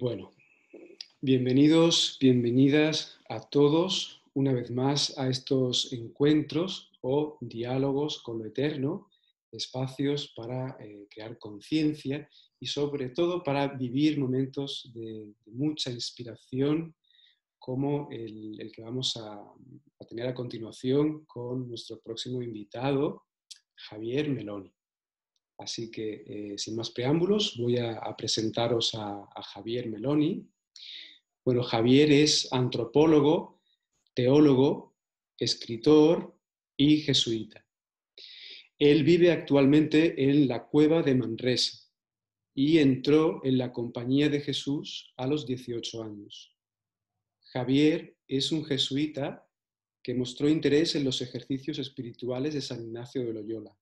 Bueno, bienvenidos, bienvenidas a todos una vez más a estos encuentros o diálogos con lo eterno, espacios para eh, crear conciencia y sobre todo para vivir momentos de, mucha inspiración como el, que vamos a tener a continuación con nuestro próximo invitado, Javier Meloni. Así que, eh, sin más preámbulos, voy a, presentaros a, a, Javier Meloni. Bueno, Javier es antropólogo, teólogo, escritor y jesuita. Él vive actualmente en la cueva de Manresa y entró en la compañía de Jesús a los 18 años. Javier es un jesuita que mostró interés en los ejercicios espirituales de San Ignacio de Loyola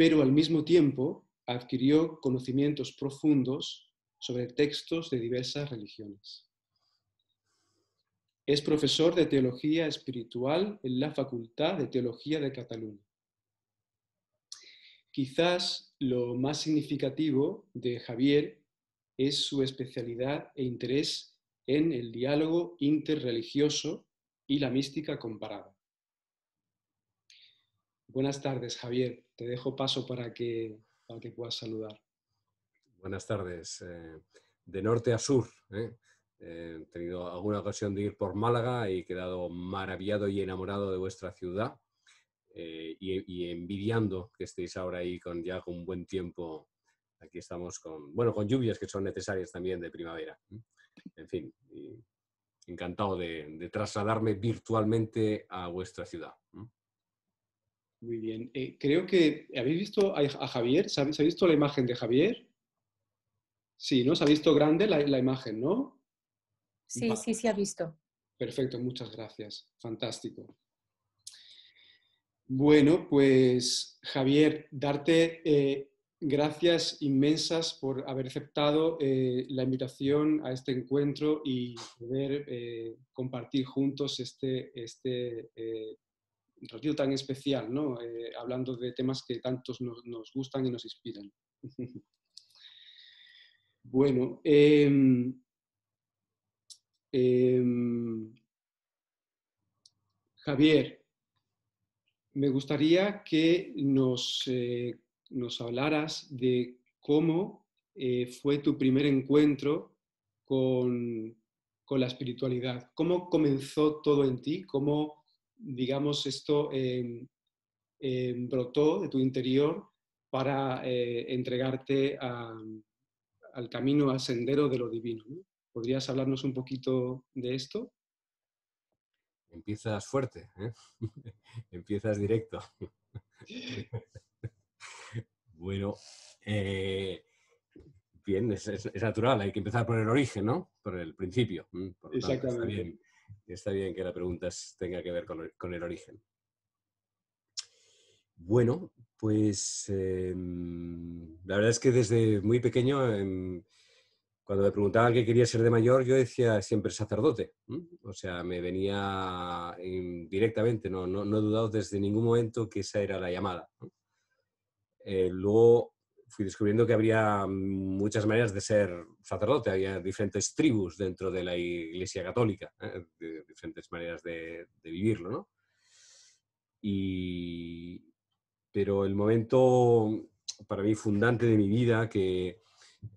pero al mismo tiempo adquirió conocimientos profundos sobre textos de diversas religiones. Es profesor de Teología Espiritual en la Facultad de Teología de Cataluña. Quizás lo más significativo de Javier es su especialidad e interés en el diálogo interreligioso y la mística comparada. Buenas tardes, Javier. Te dejo paso para que, para que puedas saludar. Buenas tardes. Eh, de norte a sur. Eh. Eh, he tenido alguna ocasión de ir por Málaga y he quedado maravillado y enamorado de vuestra ciudad y, envidiando que estéis ahora ahí con ya con buen tiempo. Aquí estamos con, bueno, con lluvias que son necesarias también de primavera. En fin, encantado de trasladarme virtualmente a vuestra ciudad. Muy bien. Eh, creo que habéis visto a, Javier. ¿Se ha, visto la imagen de Javier? Sí, ¿no? Se ha visto grande la, imagen, ¿no? Sí, sí, se sí, ha visto. Perfecto, muchas gracias. Fantástico. Bueno, pues Javier, darte eh, gracias inmensas por haber aceptado eh, la invitación a este encuentro y poder compartir juntos este, este un ratito tan especial, ¿no? Eh, hablando de temas que tantos nos, gustan y nos inspiran. bueno, em, em, Javier, me gustaría que nos, eh, nos hablaras de cómo eh, fue tu primer encuentro con, con la espiritualidad, cómo comenzó todo en ti, cómo digamos, esto brotó de tu interior para eh, entregarte al camino, al sendero de lo divino. ¿Podrías hablarnos un poquito de esto? Empiezas fuerte, ¿eh? empiezas directo. bueno, eh, bien, es, natural, hay que empezar por el origen, ¿no? Por el principio. Exactamente. Está bien que la pregunta tenga que ver con, el, origen. Bueno, pues em, la verdad es que desde muy pequeño, em, cuando me preguntaban qué quería ser de mayor, yo decía siempre sacerdote. O sea, me venía em, directamente, no, no, no, he dudado desde ningún momento que esa era la llamada. Eh, luego, fui descubriendo que habría muchas maneras de ser sacerdote, había diferentes tribus dentro de la Iglesia Católica, ¿eh? diferentes maneras de, vivirlo, ¿no? Y, pero el momento para mí fundante de mi vida, que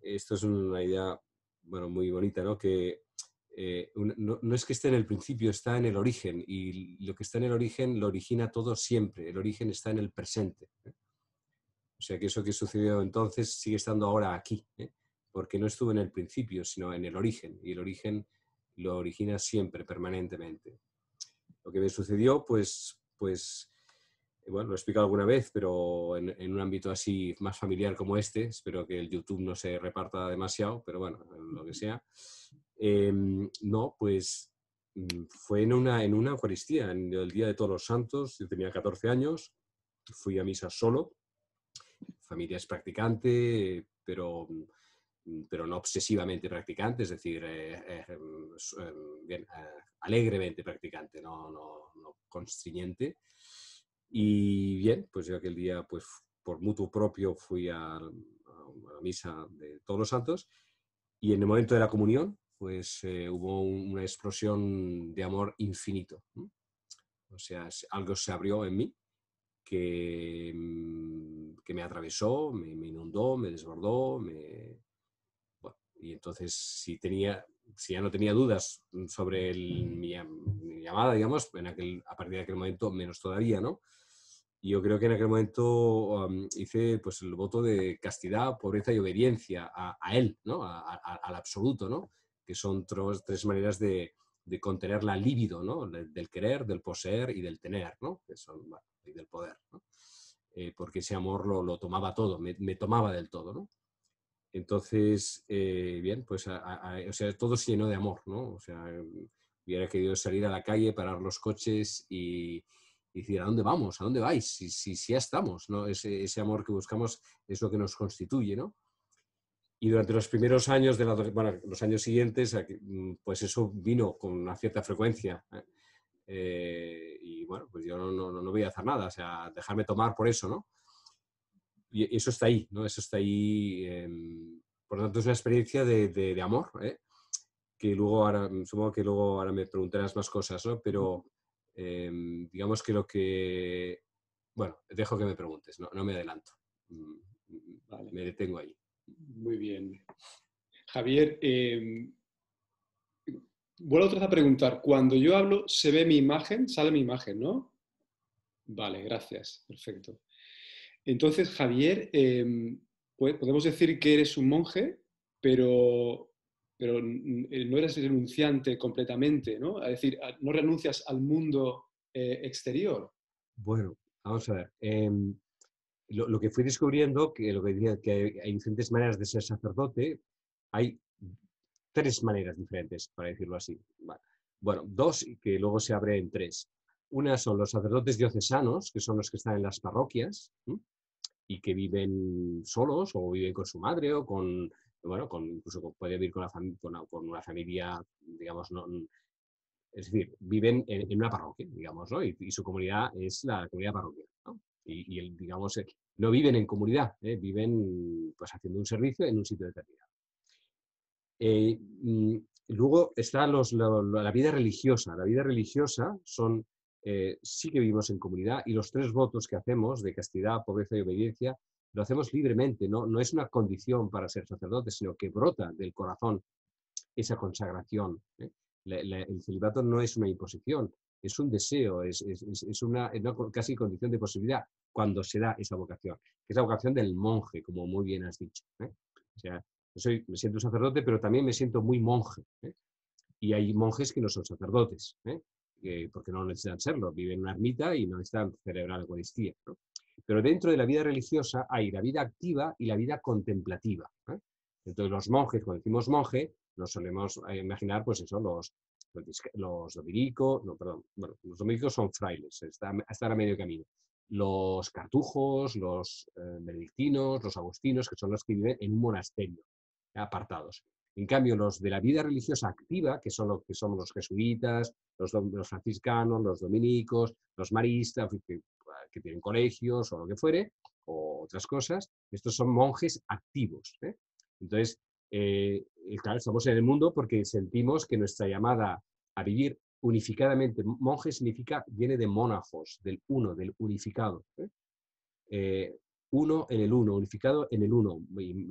esto es una idea, bueno, muy bonita, ¿no? Que eh, no, es que esté en el principio, está en el origen, y lo que está en el origen lo origina todo siempre, el origen está en el presente. ¿eh? O sea que eso que sucedió entonces sigue estando ahora aquí, ¿eh? porque no estuvo en el principio, sino en el origen, y el origen lo origina siempre, permanentemente. Lo que me sucedió, pues, pues bueno, lo he explicado alguna vez, pero en, un ámbito así más familiar como este, espero que el YouTube no se reparta demasiado, pero bueno, lo que sea. Em, no, pues mm, fue en una, en una Eucaristía, en el Día de Todos los Santos, yo tenía 14 años, fui a misa solo, familia es practicante, pero, mm, pero no obsesivamente practicante, es decir, eh, eh, mm, eh, mm, alegremente practicante, no, no, no, constriñente. Y bien, pues yo aquel día, pues por mutuo propio, fui a, la misa de todos los santos y en el momento de la comunión, pues hubo una explosión de amor infinito. O sea, algo se abrió en mí Mm, que, me atravesó, me, inundó, me desbordó, y entonces si tenía, si ya no tenía dudas sobre mi, llamada, digamos, en aquel, a partir de aquel momento menos todavía, ¿no? Y yo creo que en aquel momento hice pues, el voto de castidad, pobreza y obediencia a, él, ¿no? al absoluto, ¿no? que son tres, maneras de, contener la libido, ¿no? del querer, del poseer y del tener, ¿no? que son del poder, eh, porque ese amor lo, lo tomaba todo, me, me, tomaba del todo. ¿no? Entonces, eh, bien, pues o sea, todo se llenó de amor, ¿no? O sea, hubiera querido salir a la calle, parar los coches y, y decir, ¿a dónde vamos? ¿A dónde vais? Si, si, ya estamos, ¿no? Ese, ese, amor que buscamos es lo que nos constituye, ¿no? Y durante los primeros años, de bueno, los años siguientes, mm, pues eso vino con una cierta frecuencia. ¿eh? Eh, y bueno, pues yo no, no, voy a hacer nada, o sea, dejarme tomar por eso, ¿no? Y, eso está ahí, ¿no? Eso está ahí. Em, por lo tanto, es una experiencia de, de, amor, ¿eh? Que luego, ahora, mm, supongo que luego ahora me preguntarás más cosas, ¿no? Pero em, digamos que lo que. Bueno, dejo que me preguntes, no, no me adelanto. Mm, mm, vale. Me detengo ahí. Muy bien. Javier, eh, Vuelvo otra vez a preguntar, cuando yo hablo, ¿se ve mi imagen? Sale mi imagen, ¿no? Vale, gracias, perfecto. Entonces, Javier, em, podemos decir que eres un monje, pero, pero no eres renunciante completamente, ¿no? Es decir, no renuncias al mundo eh, exterior. Bueno, vamos a ver. Em, lo, que fui descubriendo, que lo que que hay, hay diferentes maneras de ser sacerdote, hay tres maneras diferentes, para decirlo así. Bueno, dos y que luego se abren en tres. Una son los sacerdotes diocesanos, que son los que están en las parroquias y que viven solos o viven con su madre o con, bueno, con, incluso puede vivir con, una, familia, digamos, no, es decir, viven en, una parroquia, digamos, ¿no? y, su comunidad es la comunidad parroquial. ¿no? Y, y, digamos, eh, no viven en comunidad, ¿eh? viven pues haciendo un servicio en un sitio determinado. Eh, mm, luego está la, vida religiosa. La vida religiosa son, eh, sí que vivimos en comunidad y los tres votos que hacemos de castidad, pobreza y obediencia lo hacemos libremente, no, no es una condición para ser sacerdote, sino que brota del corazón esa consagración. ¿eh? el celibato no es una imposición, es un deseo, es, es, una, casi condición de posibilidad cuando se da esa vocación, que es la vocación del monje, como muy bien has dicho. O sea, me siento sacerdote, pero también me siento muy monje. ¿eh? Y hay monjes que no son sacerdotes, ¿eh? porque no necesitan serlo, viven en una ermita y no necesitan celebrar la Eucaristía. Pero dentro de la vida religiosa hay la vida activa y la vida contemplativa. ¿eh? Entonces los monjes, cuando decimos monje, nos solemos imaginar, pues eso, los, los dominicos, no, perdón, bueno, los dominicos son frailes, están, a medio camino. Los cartujos, los benedictinos, los agustinos, que son los que viven en un monasterio apartados. En cambio, los de la vida religiosa activa, que son los que somos los jesuitas, los, franciscanos, los dominicos, los maristas, que, tienen colegios o lo que fuere, o otras cosas, estos son monjes activos. ¿eh? Entonces, eh, eh, claro, estamos en el mundo porque sentimos que nuestra llamada a vivir unificadamente, monje significa, viene de monajos, del uno, del unificado uno en el uno, unificado en el uno.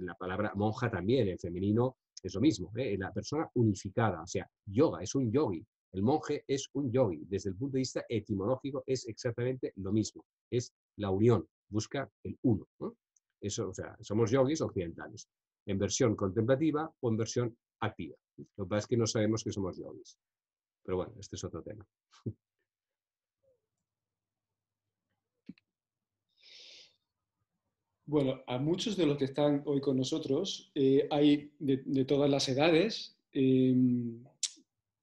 la palabra monja también, en femenino, es lo mismo. ¿eh? La persona unificada, o sea, yoga, es un yogi. El monje es un yogi. Desde el punto de vista etimológico es exactamente lo mismo. Es la unión, busca el uno. Eso, o sea, somos yogis occidentales, en versión contemplativa o en versión activa. Lo que pasa es que no sabemos que somos yogis. Pero bueno, este es otro tema. Bueno, a muchos de los que están hoy con nosotros eh, hay de, todas las edades. Em,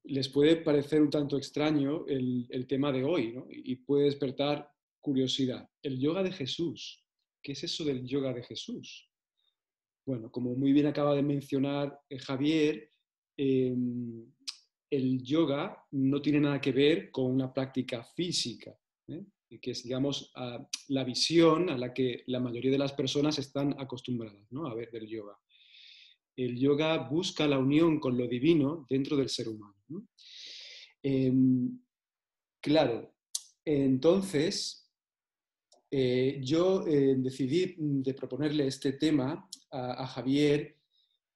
les puede parecer un tanto extraño el, tema de hoy ¿no? y puede despertar curiosidad. El yoga de Jesús. ¿Qué es eso del yoga de Jesús? Bueno, como muy bien acaba de mencionar eh, Javier, em, el yoga no tiene nada que ver con una práctica física. ¿eh? Eh, que es, digamos, la visión a la que la mayoría de las personas están acostumbradas ¿no? a ver del yoga. El yoga busca la unión con lo divino dentro del ser humano. Em, claro, entonces eh, yo eh, decidí mm, de proponerle este tema a, Javier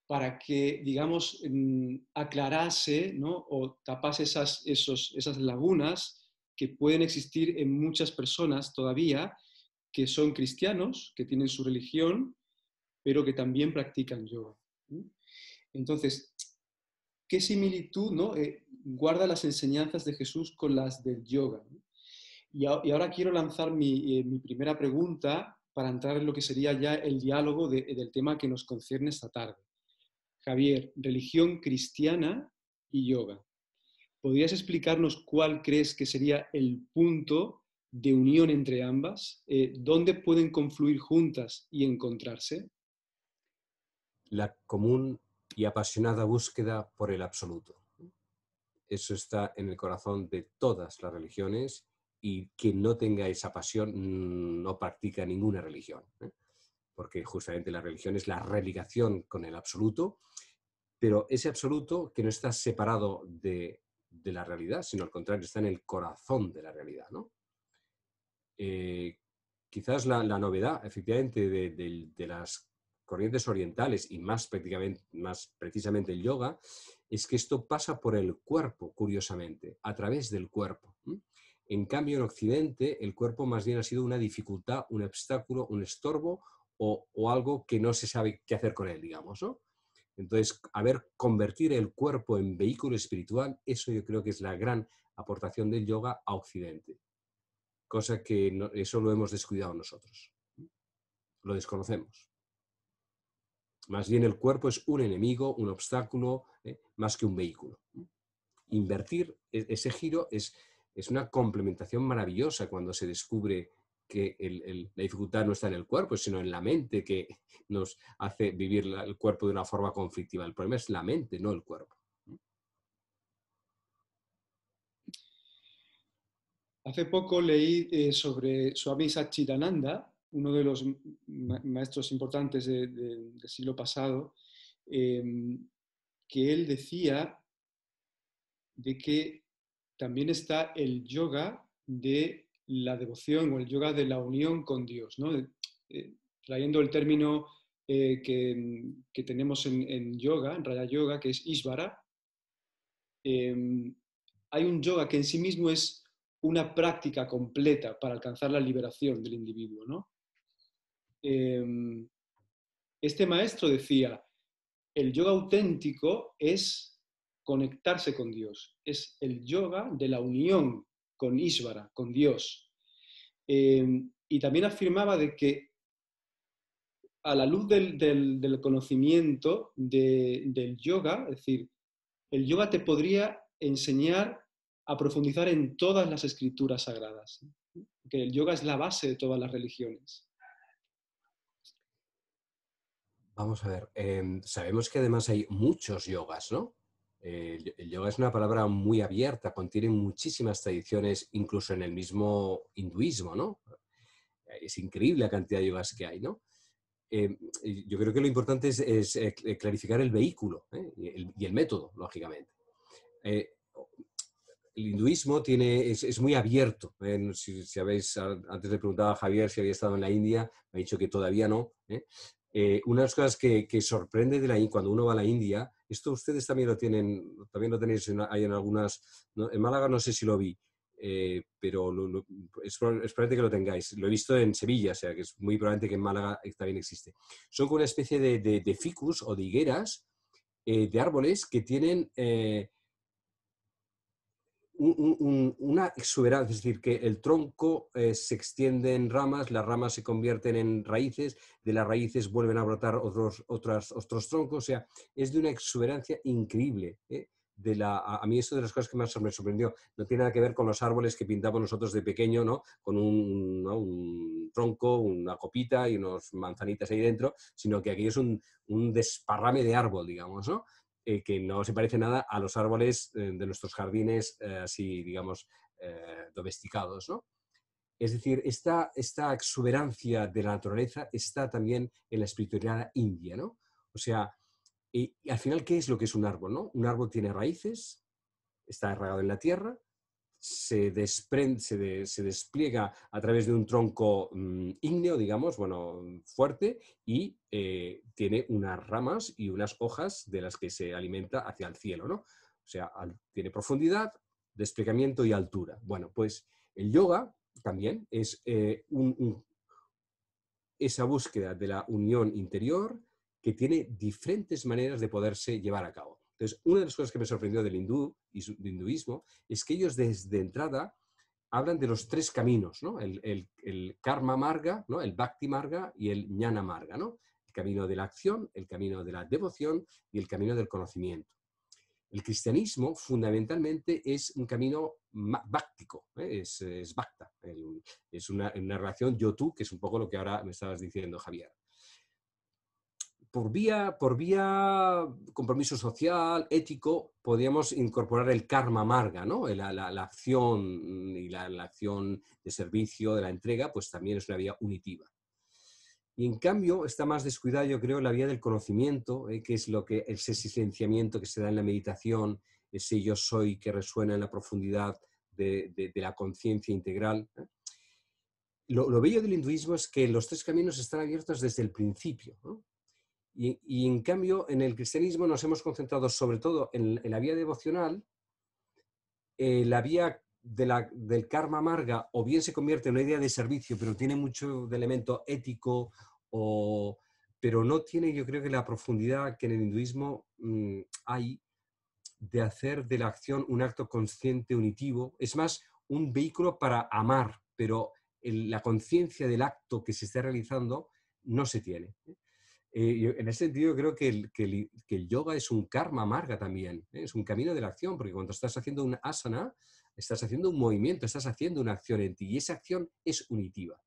para que, digamos, mm, aclarase ¿no? o tapase esas, esos, esas lagunas que pueden existir en muchas personas todavía que son cristianos, que tienen su religión, pero que también practican yoga. Entonces, ¿qué similitud ¿no? Eh, guarda las enseñanzas de Jesús con las del yoga? Y, ahora quiero lanzar eh, mi, primera pregunta para entrar en lo que sería ya el diálogo del tema que nos concierne esta tarde. Javier, religión cristiana y yoga. ¿Podrías explicarnos cuál crees que sería el punto de unión entre ambas? Eh, ¿Dónde pueden confluir juntas y encontrarse? La común y apasionada búsqueda por el absoluto. Eso está en el corazón de todas las religiones y quien no tenga esa pasión mm, no practica ninguna religión, ¿eh? porque justamente la religión es la religación con el absoluto, pero ese absoluto que no está separado de de la realidad, sino al contrario, está en el corazón de la realidad. ¿no? Eh, quizás la, novedad, efectivamente, de, las corrientes orientales y más, prácticamente, más precisamente el yoga, es que esto pasa por el cuerpo, curiosamente, a través del cuerpo. En cambio, en Occidente, el cuerpo más bien ha sido una dificultad, un obstáculo, un estorbo o, o algo que no se sabe qué hacer con él, digamos. ¿no? Entonces, haber ver, convertir el cuerpo en vehículo espiritual, eso yo creo que es la gran aportación del yoga a Occidente, cosa que eso lo hemos descuidado nosotros, lo desconocemos. Más bien el cuerpo es un enemigo, un obstáculo, ¿eh? más que un vehículo. Invertir e-, ese giro es, es una complementación maravillosa cuando se descubre que la dificultad no está en el cuerpo, sino en la mente que nos hace vivir el cuerpo de una forma conflictiva. El problema es la mente, no el cuerpo. Hace poco leí eh, sobre Swami Satchitananda, uno de los maestros importantes del siglo pasado, em, que él decía de que también está el yoga de la devoción o el yoga de la unión con Dios, eh, trayendo el término eh, que, tenemos en, yoga, en Raya Yoga, que es Isvara. Em, hay un yoga que en sí mismo es una práctica completa para alcanzar la liberación del individuo. Em, este maestro decía, el yoga auténtico es conectarse con Dios, es el yoga de la unión con Ishvara, con Dios. Eh, y también afirmaba de que a la luz del, conocimiento del yoga, es decir, el yoga te podría enseñar a profundizar en todas las escrituras sagradas, que el yoga es la base de todas las religiones. Vamos a ver, eh, sabemos que además hay muchos yogas, ¿no? Eh, el, yoga es una palabra muy abierta, contiene muchísimas tradiciones, incluso en el mismo hinduismo, ¿no? Es increíble la cantidad de yogas que hay, ¿no? Eh, yo creo que lo importante es, eh, clarificar el vehículo y, el, método, lógicamente. el hinduismo tiene, es, muy abierto. Si, habéis, antes le preguntaba a Javier si había estado en la India, me ha dicho que todavía no, eh, una de las cosas que, sorprende de la, cuando uno va a la India, esto ustedes también lo tienen, también lo tenéis en, hay en algunas, en Málaga no sé si lo vi, eh, pero es, probable que lo tengáis. Lo he visto en Sevilla, o sea que es muy probable que en Málaga también existe. Son como una especie de, ficus o de higueras eh, de árboles que tienen eh, una exuberancia, es decir, que el tronco eh, se extiende en ramas, las ramas se convierten en raíces, de las raíces vuelven a brotar otros, otros troncos, o sea, es de una exuberancia increíble. ¿eh? De la, a mí eso de las cosas que más me sorprendió, no tiene nada que ver con los árboles que pintamos nosotros de pequeño, ¿no? Con un, tronco, una copita y unos manzanitas ahí dentro, sino que aquí es un, un desparrame de árbol, digamos, ¿no? Eh, que no se parece nada a los árboles eh, de nuestros jardines eh, así, digamos, domesticados, ¿no? Es decir, esta, exuberancia de la naturaleza está también en la espiritualidad india, ¿no? O sea, al final, ¿qué es lo que es un árbol, no? Un árbol tiene raíces, está arraigado en la tierra, se, desprende, se, despliega a través de un tronco mm, ígneo, digamos, bueno, fuerte, y eh, tiene unas ramas y unas hojas de las que se alimenta hacia el cielo, ¿no? O sea, tiene profundidad, desplegamiento y altura. Bueno, pues el yoga también es eh, esa búsqueda de la unión interior que tiene diferentes maneras de poderse llevar a cabo. Entonces, una de las cosas que me sorprendió del hindú hinduismo es que ellos desde entrada hablan de los tres caminos, ¿no? el, karma marga, ¿no? el bhakti marga y el jnana marga, ¿no? el camino de la acción, el camino de la devoción y el camino del conocimiento. El cristianismo fundamentalmente es un camino báctico, ¿eh? es, es, es una, una relación yo-tú, que es un poco lo que ahora me estabas diciendo, Javier por vía, por vía compromiso social, ético, podríamos incorporar el karma amarga, ¿no? La, acción y la, acción de servicio, de la entrega, pues también es una vía unitiva. Y en cambio está más descuidada, yo creo, la vía del conocimiento, eh, que es lo que ese silenciamiento que se da en la meditación, ese yo soy que resuena en la profundidad de, de, la conciencia integral. ¿eh? Lo, lo, bello del hinduismo es que los tres caminos están abiertos desde el principio. Y, en cambio, en el cristianismo nos hemos concentrado sobre todo en, la vía devocional, eh, la vía del karma amarga o bien se convierte en una idea de servicio, pero tiene mucho de elemento ético, pero no tiene yo creo que la profundidad que en el hinduismo mm, hay de hacer de la acción un acto consciente unitivo. Es más, un vehículo para amar, pero la conciencia del acto que se está realizando no se tiene. ¿eh? Eh, en ese sentido, creo que el, yoga es un karma amarga también, ¿eh? es un camino de la acción, porque cuando estás haciendo un asana, estás haciendo un movimiento, estás haciendo una acción en ti, y esa acción es unitiva.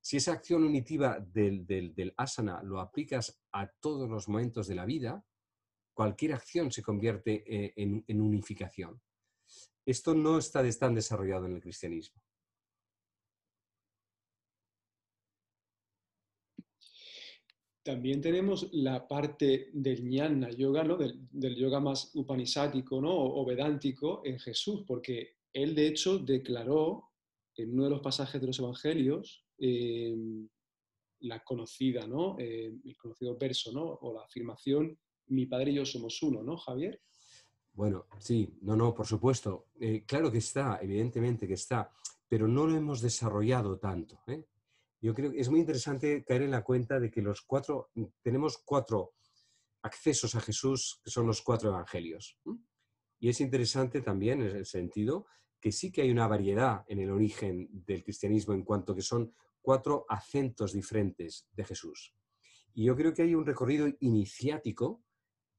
Si esa acción unitiva del, asana lo aplicas a todos los momentos de la vida, cualquier acción se convierte eh, en unificación. Esto no está tan desarrollado en el cristianismo. también tenemos la parte del ñanna yoga, del, yoga más upanisático, ¿no? o, vedántico en Jesús, porque él de hecho declaró en uno de los pasajes de los evangelios em, la conocida, ¿no? Em, el conocido verso, ¿no? O la afirmación, mi padre y yo somos uno, ¿no, Javier? Bueno, sí, no, no, por supuesto. Eh, claro que está, evidentemente que está, pero no lo hemos desarrollado tanto. ¿eh? yo creo que es muy interesante caer en la cuenta de que los cuatro, mm, tenemos cuatro accesos a Jesús, que son los cuatro evangelios. Y es interesante también en el sentido que sí que hay una variedad en el origen del cristianismo en cuanto que son cuatro acentos diferentes de Jesús. Y yo creo que hay un recorrido iniciático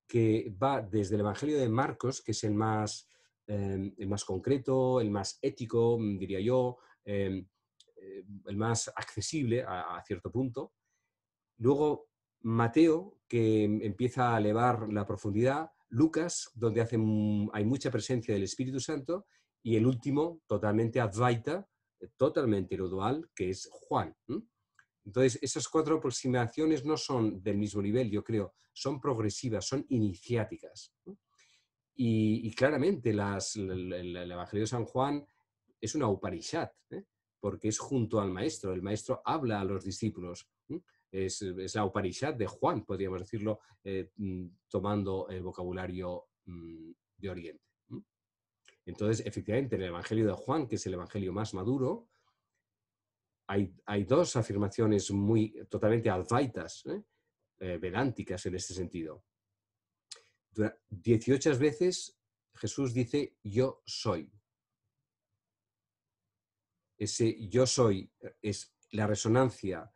que va desde el Evangelio de Marcos, que es el más, em, el más concreto, el más ético, diría yo, em, eh, el más accesible a, cierto punto. Luego Mateo, que empieza a elevar la profundidad, Lucas, donde hace, hay mucha presencia del Espíritu Santo, y el último, totalmente Advaita, totalmente dual, que es Juan. Entonces, esas cuatro aproximaciones no son del mismo nivel, yo creo, son progresivas, son iniciáticas. Y, claramente, el, Evangelio de San Juan es una uparishat, ¿eh? porque es junto al maestro. El maestro habla a los discípulos. Es, la de Juan, podríamos decirlo, eh, mm, tomando el vocabulario mm, de Oriente. Entonces, efectivamente, en el Evangelio de Juan, que es el Evangelio más maduro, hay, dos afirmaciones muy totalmente alfaitas, ¿eh? Eh, velánticas en este sentido. Dieciocho veces Jesús dice yo soy ese yo soy eh, es la resonancia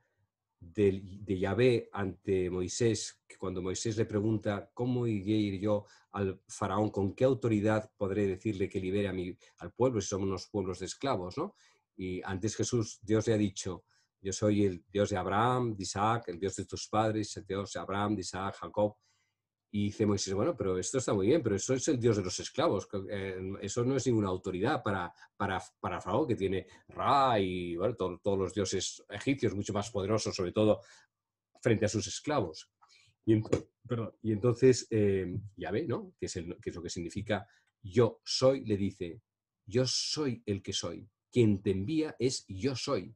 de, de Yahvé ante Moisés, que cuando Moisés le pregunta, ¿cómo iré yo al faraón? ¿Con qué autoridad podré decirle que libere a mi, al pueblo y somos unos pueblos de esclavos? ¿no? Y antes Jesús, Dios le ha dicho, yo soy el Dios de Abraham, de Isaac, el Dios de tus padres, el Dios de Abraham, de Isaac, Jacob. Y dice Moisés, bueno, pero esto está muy bien, pero eso es el Dios de los esclavos, eh, eso no es ninguna autoridad para, para, para Faraón, que tiene Ra y todos los dioses egipcios, mucho más poderosos, sobre todo frente a sus esclavos. Y, y entonces, eh, ya ve, ¿no? es, que es lo que significa yo soy, le dice, yo soy el que soy, quien te envía es yo soy.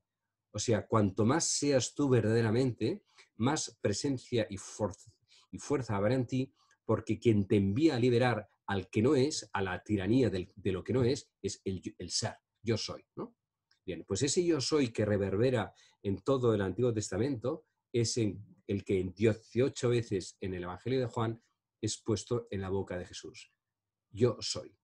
O sea, cuanto más seas tú verdaderamente, más presencia y fuerza y fuerza habrá en ti, porque quien te envía a liberar al que no es, a la tiranía de lo que no es, es el, ser, yo soy. ¿no? Bien, pues ese yo soy que reverbera en todo el Antiguo Testamento es el que 18 veces en el Evangelio de Juan es puesto en la boca de Jesús. Yo soy.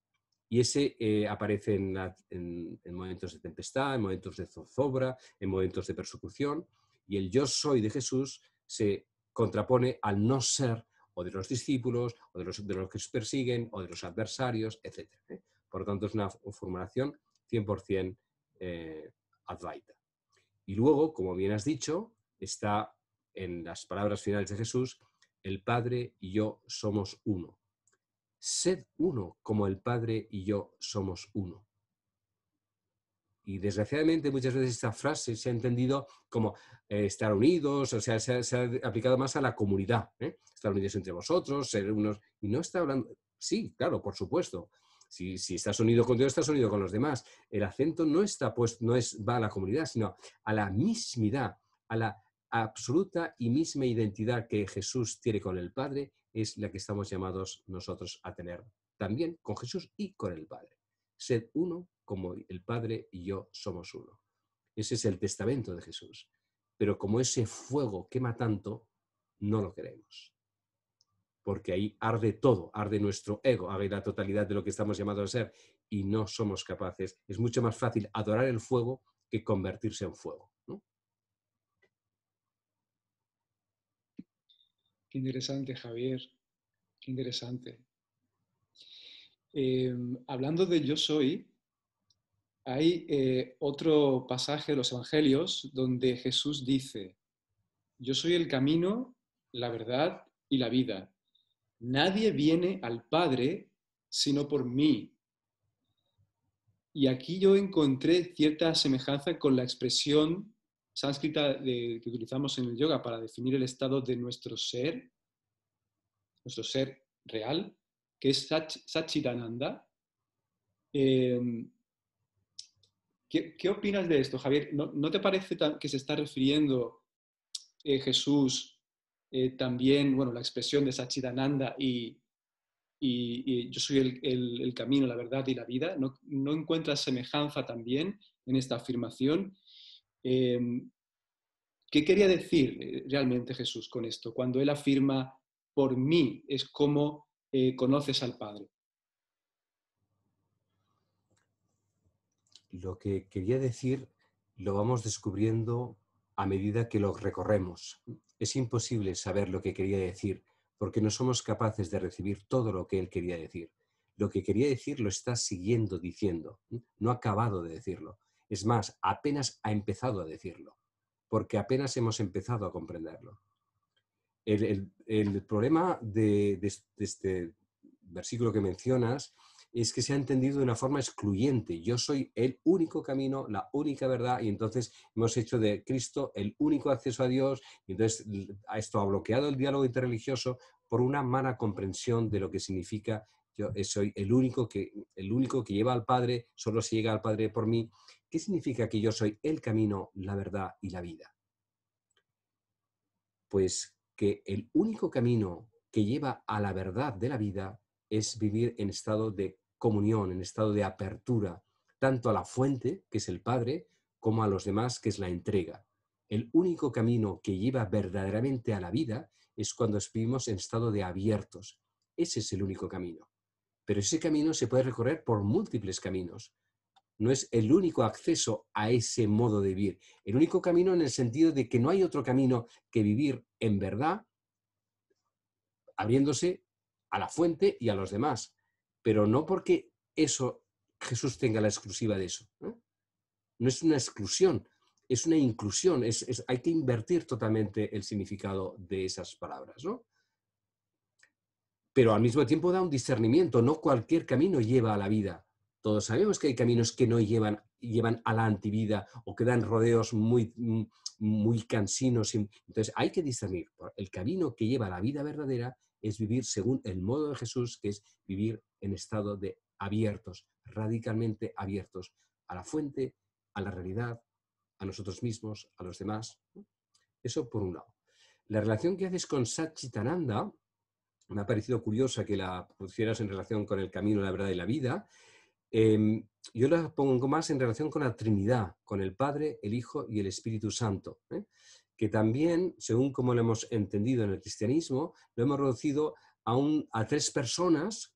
Y ese eh, aparece en, momentos de tempestad, en momentos de zozobra, en momentos de persecución. Y el yo soy de Jesús se contrapone al no ser o de los discípulos, o de los, que se persiguen, o de los adversarios, etc. ¿eh? Por lo tanto, es una formulación 100% eh, advaita. Y luego, como bien has dicho, está en las palabras finales de Jesús, el Padre y yo somos uno. Sed uno como el Padre y yo somos uno. Y desgraciadamente muchas veces esta frase se ha entendido como eh, estar unidos, o sea, se ha, aplicado más a la comunidad, ¿eh? estar unidos entre vosotros, ser unos... Y no está hablando... Sí, claro, por supuesto. Si, si estás unido con Dios, estás unido con los demás. El acento no está pues no es, va a la comunidad, sino a la mismidad, a la absoluta y misma identidad que Jesús tiene con el Padre, es la que estamos llamados nosotros a tener también con Jesús y con el Padre. Sed uno como el Padre y yo somos uno. Ese es el testamento de Jesús. Pero como ese fuego quema tanto, no lo queremos. Porque ahí arde todo, arde nuestro ego, arde la totalidad de lo que estamos llamados a ser y no somos capaces. Es mucho más fácil adorar el fuego que convertirse en fuego. Qué interesante, Javier. Qué interesante. Em, hablando de yo soy, hay eh, otro pasaje de los Evangelios donde Jesús dice, yo soy el camino, la verdad y la vida. Nadie viene al Padre sino por mí. Y aquí yo encontré cierta semejanza con la expresión sánscrita que utilizamos en el yoga para definir el estado de nuestro ser, nuestro ser real, que es Sach, em, ¿Qué, opinas de esto, Javier? ¿No, te parece que se está refiriendo eh, Jesús eh, también, bueno, la expresión de Sachidananda y, y, yo soy el, camino, la verdad y la vida? ¿No, encuentras semejanza también en esta afirmación? Em, ¿Qué quería decir eh, realmente Jesús con esto? Cuando él afirma, por mí es como conoces al Padre. lo que quería decir lo vamos descubriendo a medida que lo recorremos. Es imposible saber lo que quería decir porque no somos capaces de recibir todo lo que él quería decir. Lo que quería decir lo está siguiendo diciendo, no ha acabado de decirlo. Es más, apenas ha empezado a decirlo, porque apenas hemos empezado a comprenderlo. El, problema de, de este versículo que mencionas es que se ha entendido de una forma excluyente. Yo soy el único camino, la única verdad, y entonces hemos hecho de Cristo el único acceso a Dios, y entonces esto ha bloqueado el diálogo interreligioso por una mala comprensión de lo que significa yo eh, soy el único que el único que lleva al Padre, solo se llega al Padre por mí. ¿Qué significa que yo soy el camino, la verdad y la vida? Pues que el único camino que lleva a la verdad de la vida es vivir en estado de comunión, en estado de apertura, tanto a la fuente, que es el Padre, como a los demás, que es la entrega. El único camino que lleva verdaderamente a la vida es cuando vivimos en estado de abiertos. Ese es el único camino. Pero ese camino se puede recorrer por múltiples caminos. No es el único acceso a ese modo de vivir. El único camino en el sentido de que no hay otro camino que vivir en verdad, abriéndose a la fuente y a los demás pero no porque eso Jesús tenga la exclusiva de eso. No, es una exclusión, es una inclusión. Es, hay que invertir totalmente el significado de esas palabras. Pero al mismo tiempo da un discernimiento. No cualquier camino lleva a la vida. Todos sabemos que hay caminos que no llevan, llevan a la antivida o que dan rodeos muy, muy cansinos. Entonces hay que discernir. El camino que lleva a la vida verdadera es vivir según el modo de Jesús, que es vivir en estado de abiertos, radicalmente abiertos a la fuente, a la realidad, a nosotros mismos, a los demás. Eso por un lado. La relación que haces con Satchitananda, me ha parecido curiosa que la pusieras en relación con el camino, la verdad y la vida. Em, yo la pongo más en relación con la Trinidad, con el Padre, el Hijo y el Espíritu Santo. ¿eh? que también, según como lo hemos entendido en el cristianismo, lo hemos reducido a, un, a tres personas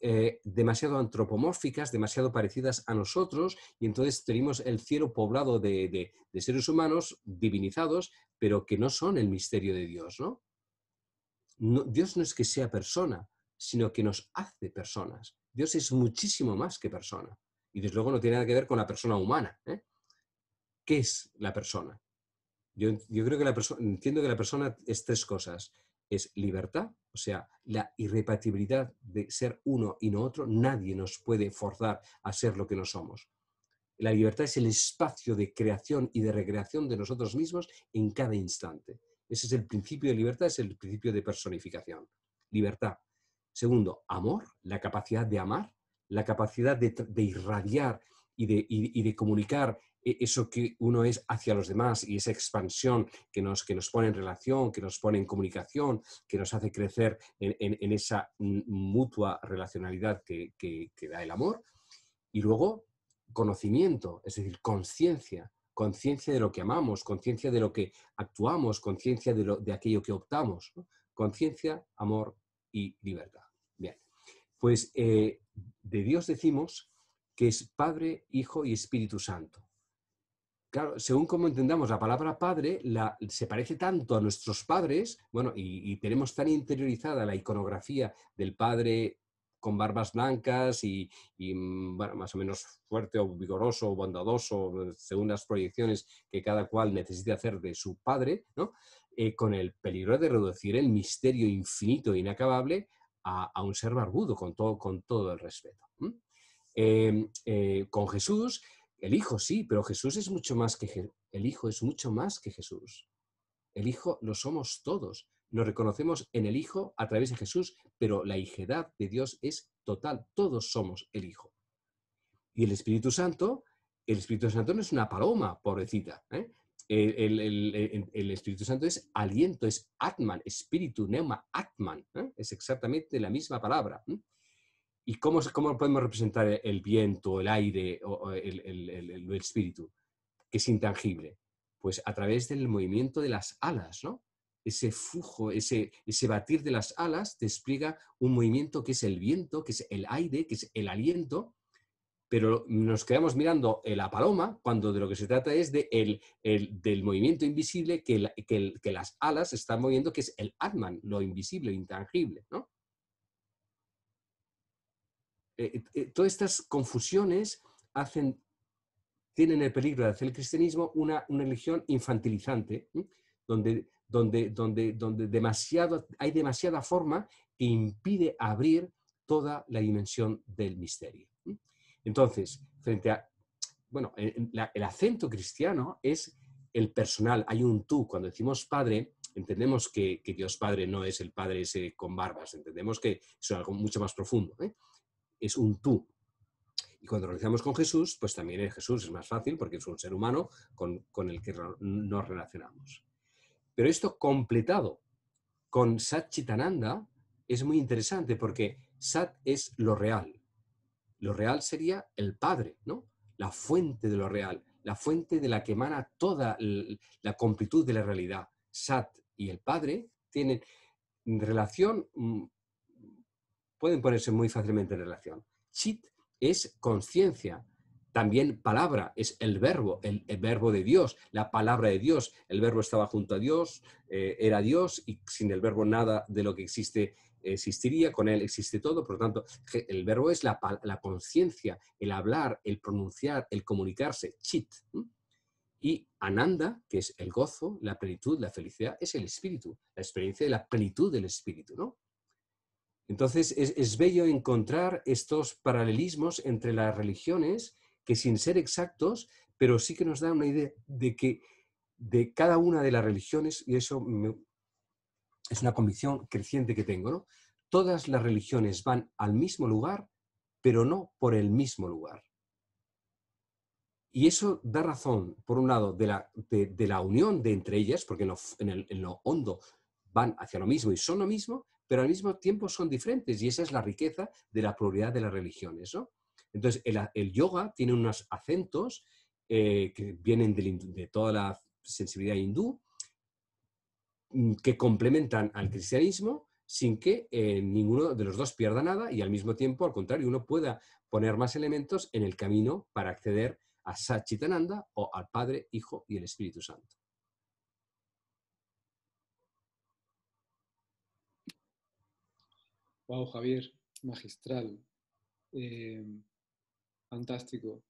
eh, demasiado antropomórficas, demasiado parecidas a nosotros, y entonces tenemos el cielo poblado de, seres humanos divinizados, pero que no son el misterio de Dios, ¿no? Dios no es que sea persona, sino que nos hace personas. Dios es muchísimo más que persona. Y desde luego no tiene nada que ver con la persona humana. ¿eh? ¿Qué es la persona? Yo, creo que la persona, entiendo que la persona es tres cosas. Es libertad, o sea, la irrepatibilidad de ser uno y no otro. Nadie nos puede forzar a ser lo que no somos. La libertad es el espacio de creación y de recreación de nosotros mismos en cada instante. Ese es el principio de libertad, es el principio de personificación. Libertad. Segundo, amor, la capacidad de amar, la capacidad de, irradiar y de, y de comunicar e-, eso que uno es hacia los demás y esa expansión que nos, que nos pone en relación, que nos pone en comunicación, que nos hace crecer en, esa mutua relacionalidad que, da el amor. Y luego, conocimiento, es decir, conciencia, conciencia de lo que amamos, conciencia de lo que actuamos, conciencia de, aquello que optamos, conciencia, amor y libertad. Bien, pues eh, de Dios decimos que es Padre, Hijo y Espíritu Santo. Claro, según como entendamos la palabra padre, se parece tanto a nuestros padres, bueno, y, tenemos tan interiorizada la iconografía del padre con barbas blancas y, mm, más o menos fuerte o vigoroso o bondadoso, según las proyecciones que cada cual necesite hacer de su padre, eh, con el peligro de reducir el misterio infinito e inacabable a, un ser barbudo, con todo, con todo el respeto. Eh, eh, con Jesús el Hijo sí, pero Jesús es mucho más que el Hijo es mucho más que Jesús. El Hijo lo somos todos. Nos reconocemos en el Hijo a través de Jesús, pero la hijedad de Dios es total. Todos somos el Hijo. Y el Espíritu Santo, el Espíritu Santo no es una paloma, pobrecita. ¿eh? El, Espíritu Santo es aliento, es Atman, espíritu, neuma, Atman. ¿eh? Es exactamente la misma palabra. ¿Y cómo, cómo podemos representar el viento, el aire o, el, espíritu, que es intangible? Pues a través del movimiento de las alas, ¿no? ese fujo, ese, ese, batir de las alas despliega un movimiento que es el viento, que es el aire, que es el aliento, pero nos quedamos mirando la paloma cuando de lo que se trata es de del movimiento invisible que, que, que, las alas están moviendo, que es el Atman, lo invisible, intangible, ¿no? Eh, eh, eh, todas estas confusiones tienen el peligro de hacer el cristianismo una, religión infantilizante, donde, hay demasiada forma que impide abrir toda la dimensión del misterio. Entonces, frente a, bueno, el, acento cristiano es el personal, hay un tú. Cuando decimos padre, entendemos que, Dios Padre no es el Padre ese con barbas, entendemos que es algo mucho más profundo. ¿eh? es un tú. Y cuando realizamos con Jesús, pues también es Jesús es más fácil porque es un ser humano con, con el que nos relacionamos. Pero esto completado con Sat Chitananda es muy interesante porque Sat es lo real. Lo real sería el Padre, ¿no? La fuente de lo real, la fuente de la que emana toda la completud de la realidad. Sat y el Padre tienen relación mm, pueden ponerse muy fácilmente en relación. Chit es conciencia, también palabra, es el verbo, el, verbo de Dios, la palabra de Dios. El verbo estaba junto a Dios, eh, era Dios, y sin el verbo nada de lo que existe eh, existiría, con él existe todo, por lo tanto, el verbo es la, la conciencia, el hablar, el pronunciar, el comunicarse, chit. Y ananda, que es el gozo, la plenitud, la felicidad, es el espíritu, la experiencia de la plenitud del espíritu, ¿no? Entonces, es, bello encontrar estos paralelismos entre las religiones que sin ser exactos, pero sí que nos dan una idea de que de cada una de las religiones, y eso es una convicción creciente que tengo, ¿no? todas las religiones van al mismo lugar, pero no por el mismo lugar. Y eso da razón, por un lado, de la, de, la unión de entre ellas, porque en lo hondo van hacia lo mismo y son lo mismo, pero al mismo tiempo son diferentes y esa es la riqueza de la pluralidad de las religiones. Entonces, el, yoga tiene unos acentos eh, que vienen de, toda la sensibilidad hindú mm, que complementan al cristianismo sin que eh, ninguno de los dos pierda nada y al mismo tiempo, al contrario, uno pueda poner más elementos en el camino para acceder a Satchitananda o al Padre, Hijo y el Espíritu Santo. Wow, Javier, magistral, eh, fantástico.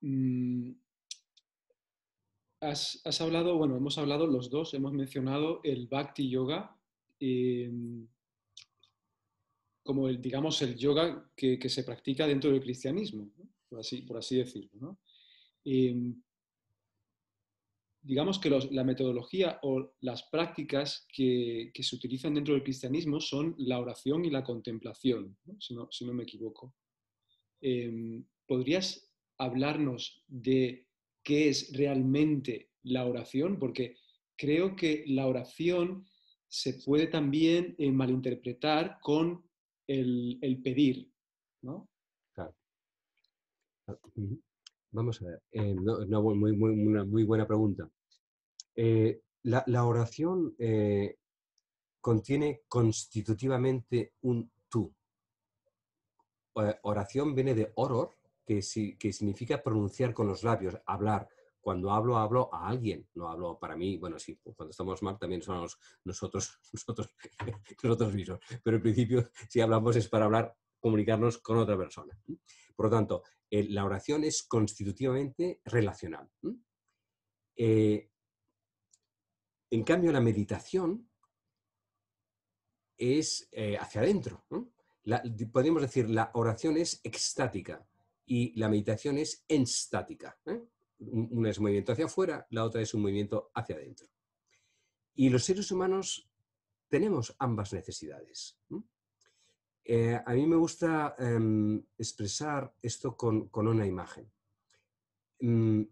Mm, has, hablado, bueno, hemos hablado los dos, hemos mencionado el Bhakti Yoga. Em, como el, digamos, el yoga que, se practica dentro del cristianismo, por, así, decirlo. ¿no? Em, digamos que la metodología o las prácticas que, se utilizan dentro del cristianismo son la oración y la contemplación, Si, no, me equivoco. Em, ¿Podrías hablarnos de qué es realmente la oración? Porque creo que la oración se puede también eh, malinterpretar con el, pedir, ¿no? Claro. Ah, Vamos a ver, eh, una muy buena pregunta. Eh, la, oración eh, contiene constitutivamente un tú. oración viene de oror, que, que significa pronunciar con los labios, hablar. Cuando hablo, hablo a alguien, no hablo para mí. Bueno, sí, pues cuando estamos mal también somos nosotros, nosotros, nosotros mismos. Pero en principio, si hablamos es para hablar comunicarnos con otra persona. Por lo tanto, eh, la oración es constitutivamente relacional. Eh, en cambio, la meditación es eh, hacia adentro. podríamos decir, la oración es extática y la meditación es enstática. Una es un movimiento hacia afuera, la otra es un movimiento hacia adentro. Y los seres humanos tenemos ambas necesidades. Eh, a mí me gusta em, expresar esto con, una imagen. Mm,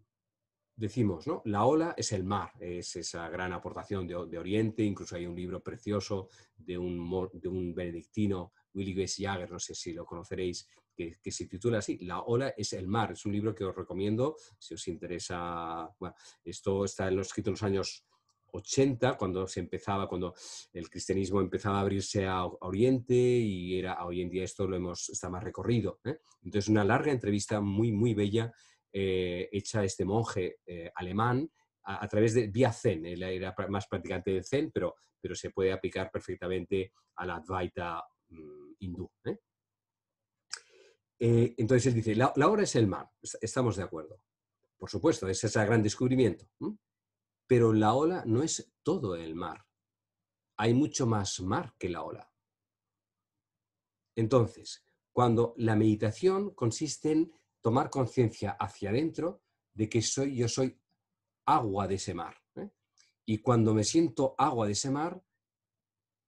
decimos, ¿no? La ola es el mar, es esa gran aportación de, Oriente, incluso hay un libro precioso de un, benedictino, Willy Wes no sé si lo conoceréis, que, se titula así, La ola es el mar. Es un libro que os recomiendo si os interesa. Bueno, esto está en los, escritos en los años 80, cuando se empezaba, cuando el cristianismo empezaba a abrirse a, Oriente y era hoy en día esto lo hemos está más recorrido. ¿eh? Entonces una larga entrevista muy muy bella eh, hecha este monje eh, alemán a, través de vía Zen. Él era más practicante del Zen, pero se puede aplicar perfectamente a la Advaita mm, hindú. entonces él dice la, obra es el mar. Estamos de acuerdo. Por supuesto, ese es el gran descubrimiento. Pero la ola no es todo el mar. Hay mucho más mar que la ola. Entonces, cuando la meditación consiste en tomar conciencia hacia adentro de que soy, yo soy agua de ese mar. ¿eh? Y cuando me siento agua de ese mar,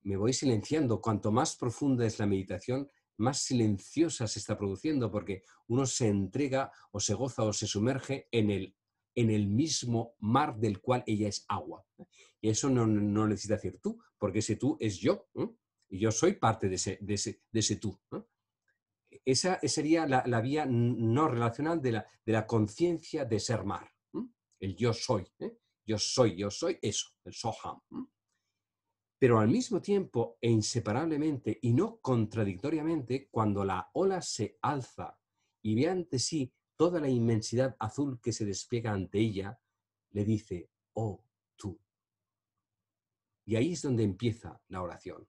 me voy silenciando. Cuanto más profunda es la meditación, más silenciosa se está produciendo porque uno se entrega o se goza o se sumerge en el en el mismo mar del cual ella es agua. Y eso no, no necesita decir tú, porque ese tú es yo, y yo soy parte de ese, de ese, de ese tú. Esa sería la, la, vía no relacional de la, de la conciencia de ser mar, el yo soy, ¿eh? yo soy, yo soy eso, el soham. Pero al mismo tiempo, e inseparablemente y no contradictoriamente, cuando la ola se alza y ve ante sí toda la inmensidad azul que se despliega ante ella, le dice, oh tú. Y ahí es donde empieza la oración,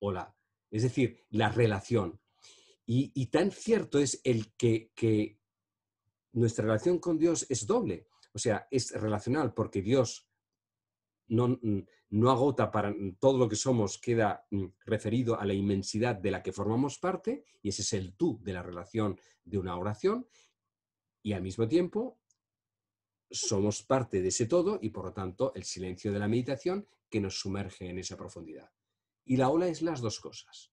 hola es decir, la relación. Y, tan cierto es el que, nuestra relación con Dios es doble, o sea, es relacional porque Dios no, mm, no agota para mm, todo lo que somos, queda mm, referido a la inmensidad de la que formamos parte, y ese es el tú de la relación de una oración, y al mismo tiempo somos parte de ese todo y por lo tanto el silencio de la meditación que nos sumerge en esa profundidad. Y la ola es las dos cosas.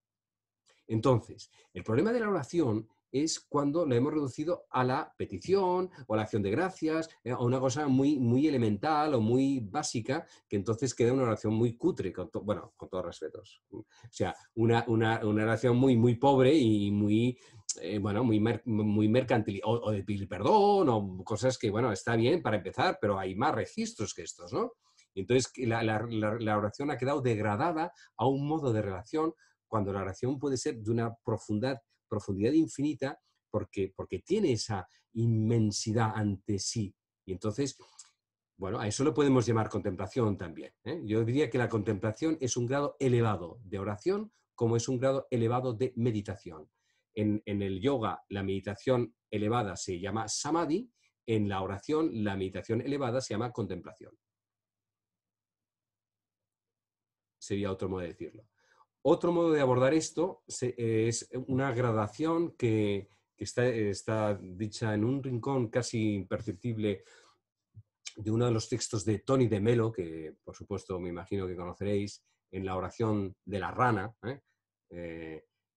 Entonces, el problema de la oración es cuando lo hemos reducido a la petición o a la acción de gracias, eh, a una cosa muy, muy elemental o muy básica, que entonces queda una oración muy cutre, bueno, con todos respetos. O sea, una, una, oración muy, muy pobre y muy, eh, muy, muy mercantil, o, de pedir perdón, o cosas que, bueno, está bien para empezar, pero hay más registros que estos, ¿no? entonces la, la, la oración ha quedado degradada a un modo de relación cuando la oración puede ser de una profundidad profundidad infinita porque, porque tiene esa inmensidad ante sí. Y entonces, bueno, a eso lo podemos llamar contemplación también. ¿eh? Yo diría que la contemplación es un grado elevado de oración como es un grado elevado de meditación. en el yoga, la meditación elevada se llama samadhi, en la oración, la meditación elevada se llama contemplación. Sería otro modo de decirlo. Otro modo de abordar esto eh, es una gradación que, eh, está, dicha en un rincón casi imperceptible de uno de los textos de Tony de Melo, que por supuesto me imagino que conoceréis, en la oración de la rana, ¿eh?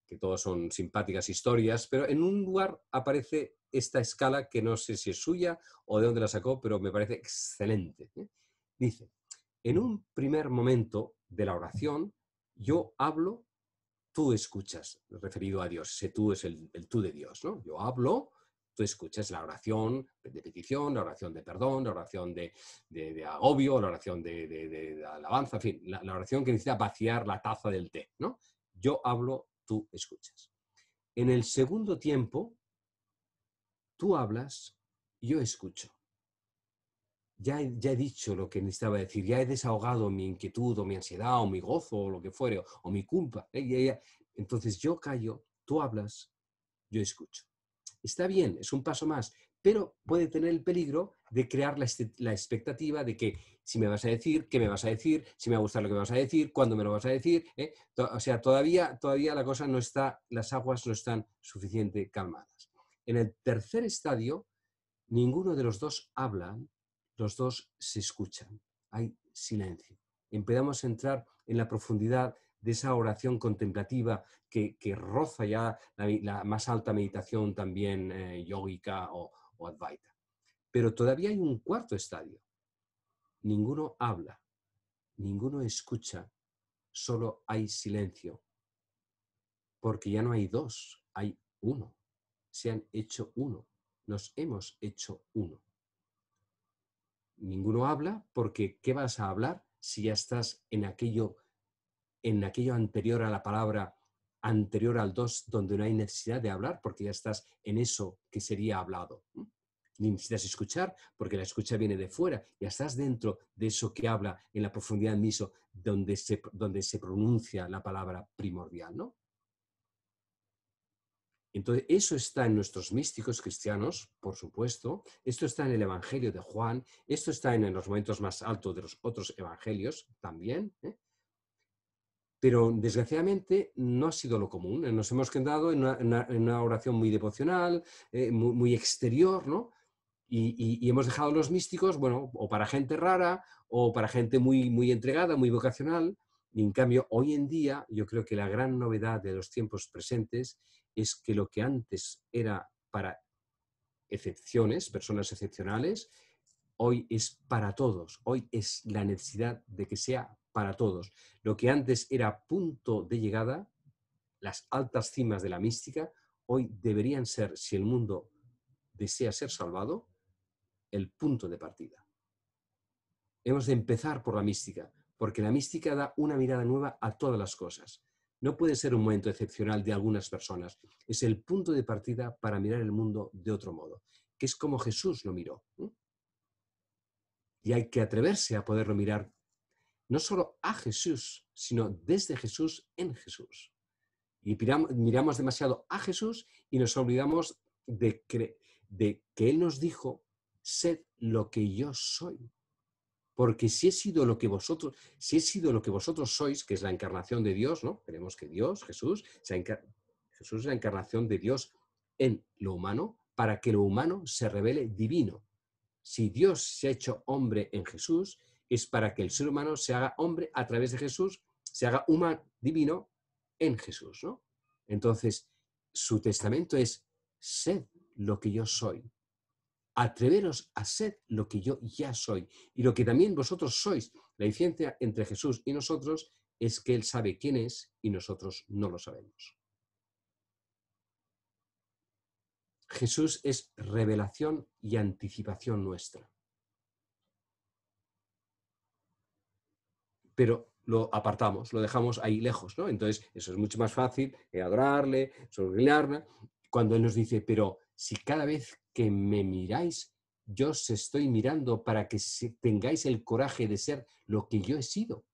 que todas son simpáticas historias, pero en un lugar aparece esta escala que no sé si es suya o de dónde la sacó, pero me parece excelente. Dice, en un primer momento de la oración, yo hablo, tú escuchas, referido a Dios. Ese tú es el, tú de Dios, ¿no? Yo hablo, tú escuchas la oración de petición, la oración de perdón, la oración de, agobio, la oración de, alabanza, en fin, la, oración que necesita vaciar la taza del té, ¿no? Yo hablo, tú escuchas. En el segundo tiempo, tú hablas, yo escucho ya he, dicho lo que necesitaba decir, ya he desahogado mi inquietud o mi ansiedad o mi gozo o lo que fuere, o, mi culpa. Eh, Entonces yo callo, tú hablas, yo escucho. Está bien, es un paso más, pero puede tener el peligro de crear este, la, expectativa de que si me vas a decir, qué me vas a decir, si me va a gustar lo que me vas a decir, cuándo me lo vas a decir. ¿Eh? O sea, todavía, todavía la cosa no está, las aguas no están suficientemente calmadas. En el tercer estadio, ninguno de los dos hablan los dos se escuchan, hay silencio. Empezamos a entrar en la profundidad de esa oración contemplativa que, roza ya la, más alta meditación también eh, yógica o, o advaita. Pero todavía hay un cuarto estadio. Ninguno habla, ninguno escucha, solo hay silencio. Porque ya no hay dos, hay uno. Se han hecho uno, nos hemos hecho uno ninguno habla porque ¿qué vas a hablar si ya estás en aquello, en aquello anterior a la palabra, anterior al dos, donde no hay necesidad de hablar porque ya estás en eso que sería hablado? Ni necesitas escuchar porque la escucha viene de fuera, ya estás dentro de eso que habla en la profundidad miso, donde se, donde se pronuncia la palabra primordial, ¿no? Entonces, eso está en nuestros místicos cristianos, por supuesto, esto está en el Evangelio de Juan, esto está en los momentos más altos de los otros evangelios también, ¿eh? pero desgraciadamente no ha sido lo común. ¿eh? Nos hemos quedado en una, oración muy devocional, eh, muy, exterior, ¿no? Y, y, hemos dejado los místicos, bueno, o para gente rara, o para gente muy, muy entregada, muy vocacional. Y en cambio, hoy en día, yo creo que la gran novedad de los tiempos presentes es que lo que antes era para excepciones, personas excepcionales, hoy es para todos. Hoy es la necesidad de que sea para todos. Lo que antes era punto de llegada, las altas cimas de la mística, hoy deberían ser, si el mundo desea ser salvado, el punto de partida. Hemos de empezar por la mística, porque la mística da una mirada nueva a todas las cosas no puede ser un momento excepcional de algunas personas, es el punto de partida para mirar el mundo de otro modo, que es como Jesús lo miró. Y hay que atreverse a poderlo mirar no solo a Jesús, sino desde Jesús en Jesús. Y miramos demasiado a Jesús y nos olvidamos de, de que Él nos dijo, sed lo que yo soy porque si he sido lo que vosotros, si he sido lo que vosotros sois, que es la encarnación de Dios, ¿no? Queremos que Dios, Jesús, Jesús es la encarnación de Dios en lo humano para que lo humano se revele divino. Si Dios se ha hecho hombre en Jesús, es para que el ser humano se haga hombre a través de Jesús, se haga humano divino en Jesús, ¿no? Entonces, su testamento es sed lo que yo soy, Atreveros a ser lo que yo ya soy y lo que también vosotros sois. La diferencia entre Jesús y nosotros es que Él sabe quién es y nosotros no lo sabemos. Jesús es revelación y anticipación nuestra. Pero lo apartamos, lo dejamos ahí lejos, ¿no? Entonces, eso es mucho más fácil, eh, adorarle, sonreírle, cuando Él nos dice, pero si cada vez que me miráis, yo os estoy mirando para que tengáis el coraje de ser lo que yo he sido.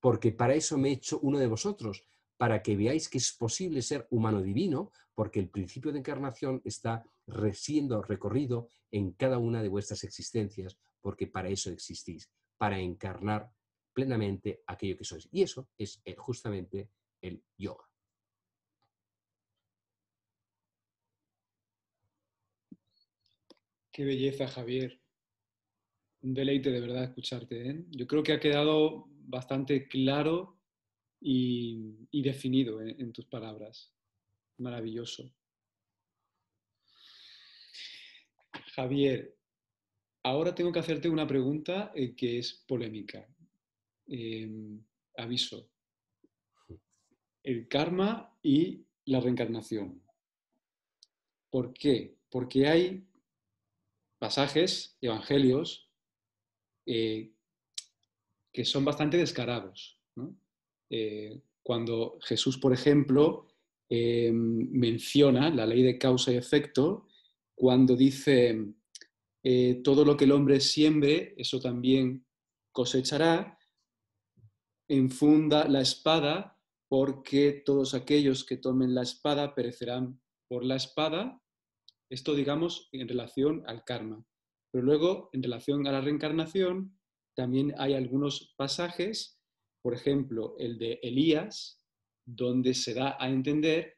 Porque para eso me he hecho uno de vosotros, para que veáis que es posible ser humano divino, porque el principio de encarnación está siendo recorrido en cada una de vuestras existencias, porque para eso existís, para encarnar plenamente aquello que sois. Y eso es eh, justamente el yoga. Qué belleza, Javier. Un deleite de verdad escucharte. ¿eh? Yo creo que ha quedado bastante claro y, definido en, tus palabras. Maravilloso. Javier, ahora tengo que hacerte una pregunta eh, que es polémica. Em, aviso. El karma y la reencarnación. ¿Por qué? Porque hay pasajes, evangelios, eh, que son bastante descarados. Eh, cuando Jesús, por ejemplo, em, menciona la ley de causa y efecto, cuando dice, eh, todo lo que el hombre siembre, eso también cosechará, enfunda la espada, porque todos aquellos que tomen la espada perecerán por la espada, esto, digamos, en relación al karma. Pero luego, en relación a la reencarnación, también hay algunos pasajes, por ejemplo, el de Elías, donde se da a entender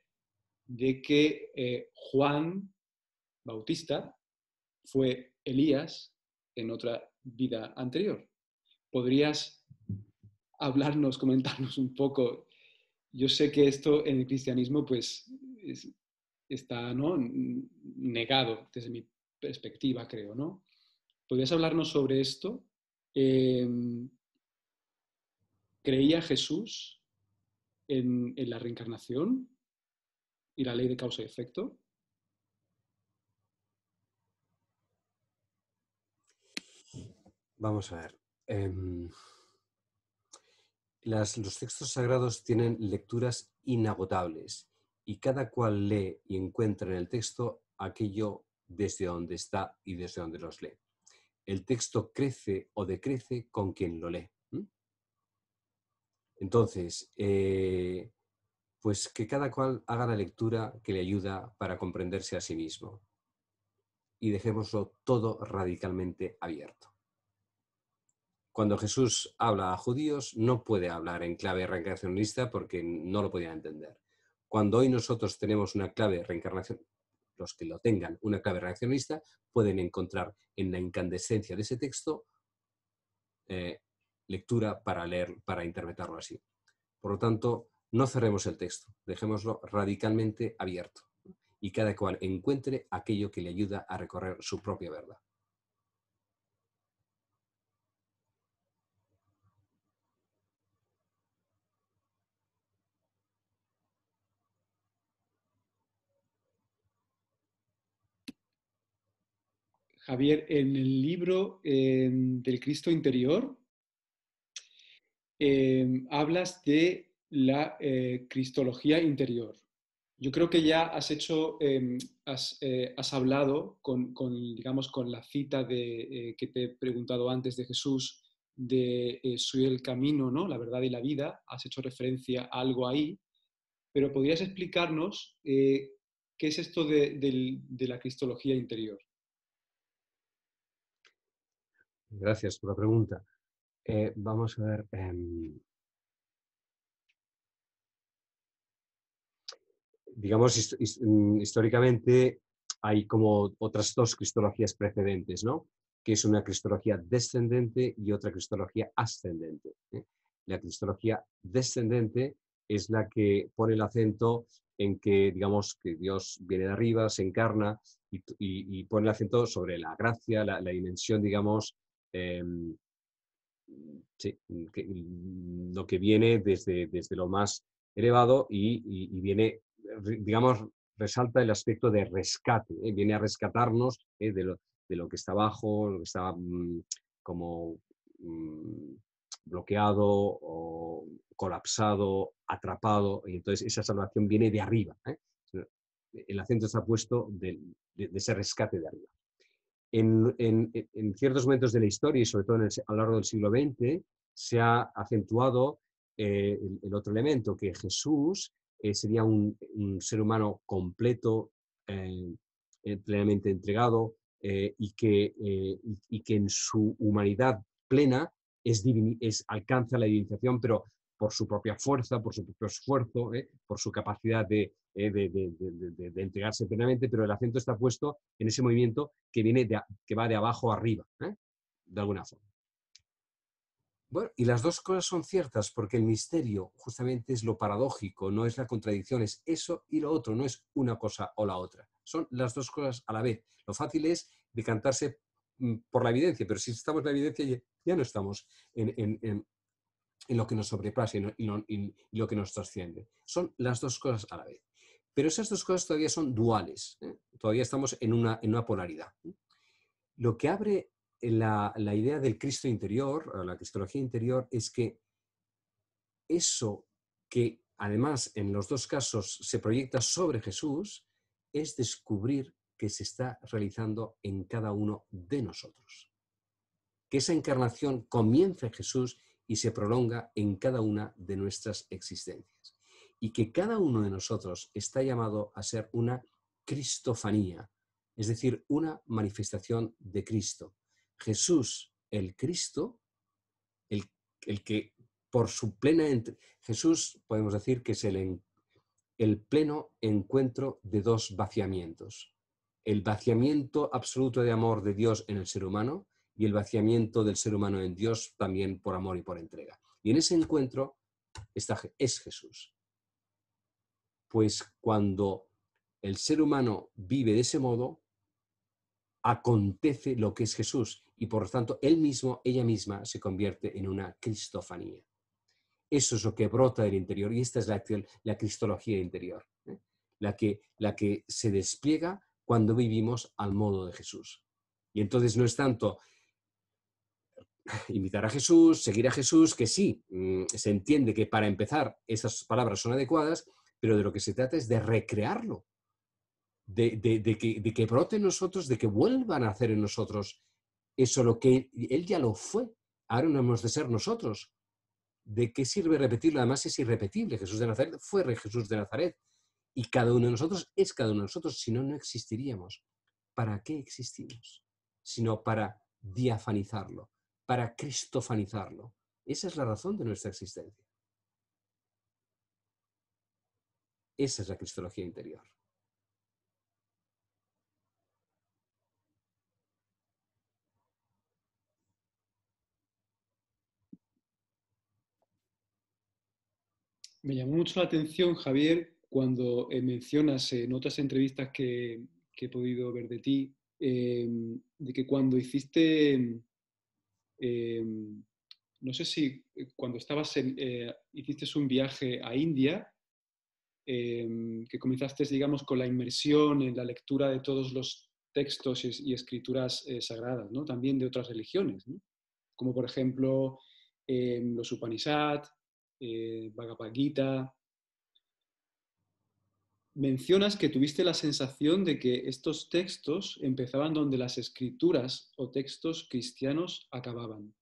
de que eh, Juan Bautista fue Elías en otra vida anterior. ¿Podrías hablarnos, comentarnos un poco? Yo sé que esto en el cristianismo pues está ¿no? negado desde mi perspectiva, creo, ¿no? ¿Podrías hablarnos sobre esto? Em, ¿Creía Jesús en, la reencarnación y la ley de causa y efecto? Vamos a ver. Em, los textos sagrados tienen lecturas inagotables y cada cual lee y encuentra en el texto aquello desde donde está y desde donde los lee. El texto crece o decrece con quien lo lee. Entonces, eh, pues que cada cual haga la lectura que le ayuda para comprenderse a sí mismo. Y dejémoslo todo radicalmente abierto. Cuando Jesús habla a judíos, no puede hablar en clave recreacionista porque no lo podían entender. Cuando hoy nosotros tenemos una clave reencarnación, los que lo tengan, una clave reaccionista, pueden encontrar en la incandescencia de ese texto eh, lectura para leer, para interpretarlo así. Por lo tanto, no cerremos el texto, dejémoslo radicalmente abierto y cada cual encuentre aquello que le ayuda a recorrer su propia verdad. Javier, en el libro em, del Cristo interior, em, hablas de la eh, cristología interior. Yo creo que ya has hecho, em, eh, has, hablado con, digamos, con la cita de, eh, que te he preguntado antes de Jesús, de soy el camino, ¿no? la verdad y la vida, has hecho referencia a algo ahí, pero podrías explicarnos qué es esto de la cristología interior. Gracias por la pregunta. Eh, vamos a ver. Em, digamos, mm, históricamente hay como otras dos cristologías precedentes, ¿no? Que es una cristología descendente y otra cristología ascendente. ¿eh? La cristología descendente es la que pone el acento en que, digamos, que Dios viene de arriba, se encarna y, pone el acento sobre la gracia, la dimensión, digamos, Em, mm, mm, mm, lo que viene desde, desde lo más elevado y, viene, digamos, resalta el aspecto de rescate, ¿eh? viene a rescatarnos ¿eh? de, lo, de, lo, que está abajo, lo que está como bloqueado o colapsado, atrapado, y entonces esa salvación viene de arriba. ¿eh? El acento está puesto de ese rescate de arriba en, ciertos momentos de la historia y sobre todo a lo largo del siglo XX se ha acentuado eh, el, otro elemento, que Jesús eh, sería un, ser humano completo, eh, plenamente entregado y, que, que en su humanidad plena es, es, alcanza la divinización, pero por su propia fuerza, por su propio esfuerzo, ¿eh? por su capacidad eh, de, entregarse plenamente, pero el acento está puesto en ese movimiento que, viene que va de abajo arriba, ¿eh? de alguna forma. Bueno, y las dos cosas son ciertas, porque el misterio justamente es lo paradójico, no es la contradicción, es eso y lo otro, no es una cosa o la otra. Son las dos cosas a la vez. Lo fácil es decantarse mm, por la evidencia, pero si estamos en la evidencia ya no estamos en, en lo que nos sobrepasa y lo, que nos trasciende. Son las dos cosas a la vez. Pero esas dos cosas todavía son duales, ¿eh? todavía estamos en una, en una polaridad. ¿eh? Lo que abre la, idea del Cristo interior, la cristología interior, es que eso que además en los dos casos se proyecta sobre Jesús, es descubrir que se está realizando en cada uno de nosotros. Que esa encarnación comienza en Jesús y se prolonga en cada una de nuestras existencias. Y que cada uno de nosotros está llamado a ser una cristofanía, es decir, una manifestación de Cristo. Jesús, el Cristo, el, que por su plena... Jesús, podemos decir que es el, el pleno encuentro de dos vaciamientos. El vaciamiento absoluto de amor de Dios en el ser humano y el vaciamiento del ser humano en Dios también por amor y por entrega. Y en ese encuentro está, es Jesús. Pues cuando el ser humano vive de ese modo, acontece lo que es Jesús y por lo tanto él mismo, ella misma, se convierte en una cristofanía. Eso es lo que brota del interior y esta es la, la cristología interior, ¿eh? la, que, la que se despliega cuando vivimos al modo de Jesús. Y entonces no es tanto invitar a Jesús, seguir a Jesús, que sí, mm, se entiende que para empezar esas palabras son adecuadas, pero de lo que se trata es de recrearlo, de, que, brote en nosotros, de que vuelvan a hacer en nosotros eso lo que Él ya lo fue, ahora no hemos de ser nosotros. ¿De qué sirve repetirlo? Además es irrepetible. Jesús de Nazaret fue Jesús de Nazaret y cada uno de nosotros es cada uno de nosotros, si no, no existiríamos. ¿Para qué existimos? Sino para diafanizarlo, para cristofanizarlo. Esa es la razón de nuestra existencia. Esa es la cristología interior. Me llamó mucho la atención, Javier, cuando eh, mencionas eh, en otras entrevistas que, he podido ver de ti, eh, de que cuando hiciste Em, no sé si eh, cuando estabas en, eh, hiciste un viaje a India, em, que comenzaste, digamos, con la inmersión en la lectura de todos los textos y, escrituras eh, sagradas, ¿no? También de otras religiones, Como por ejemplo em, los Upanishad, Bhagavad Gita, mencionas que tuviste la sensación de que estos textos empezaban donde las escrituras o textos cristianos acababan.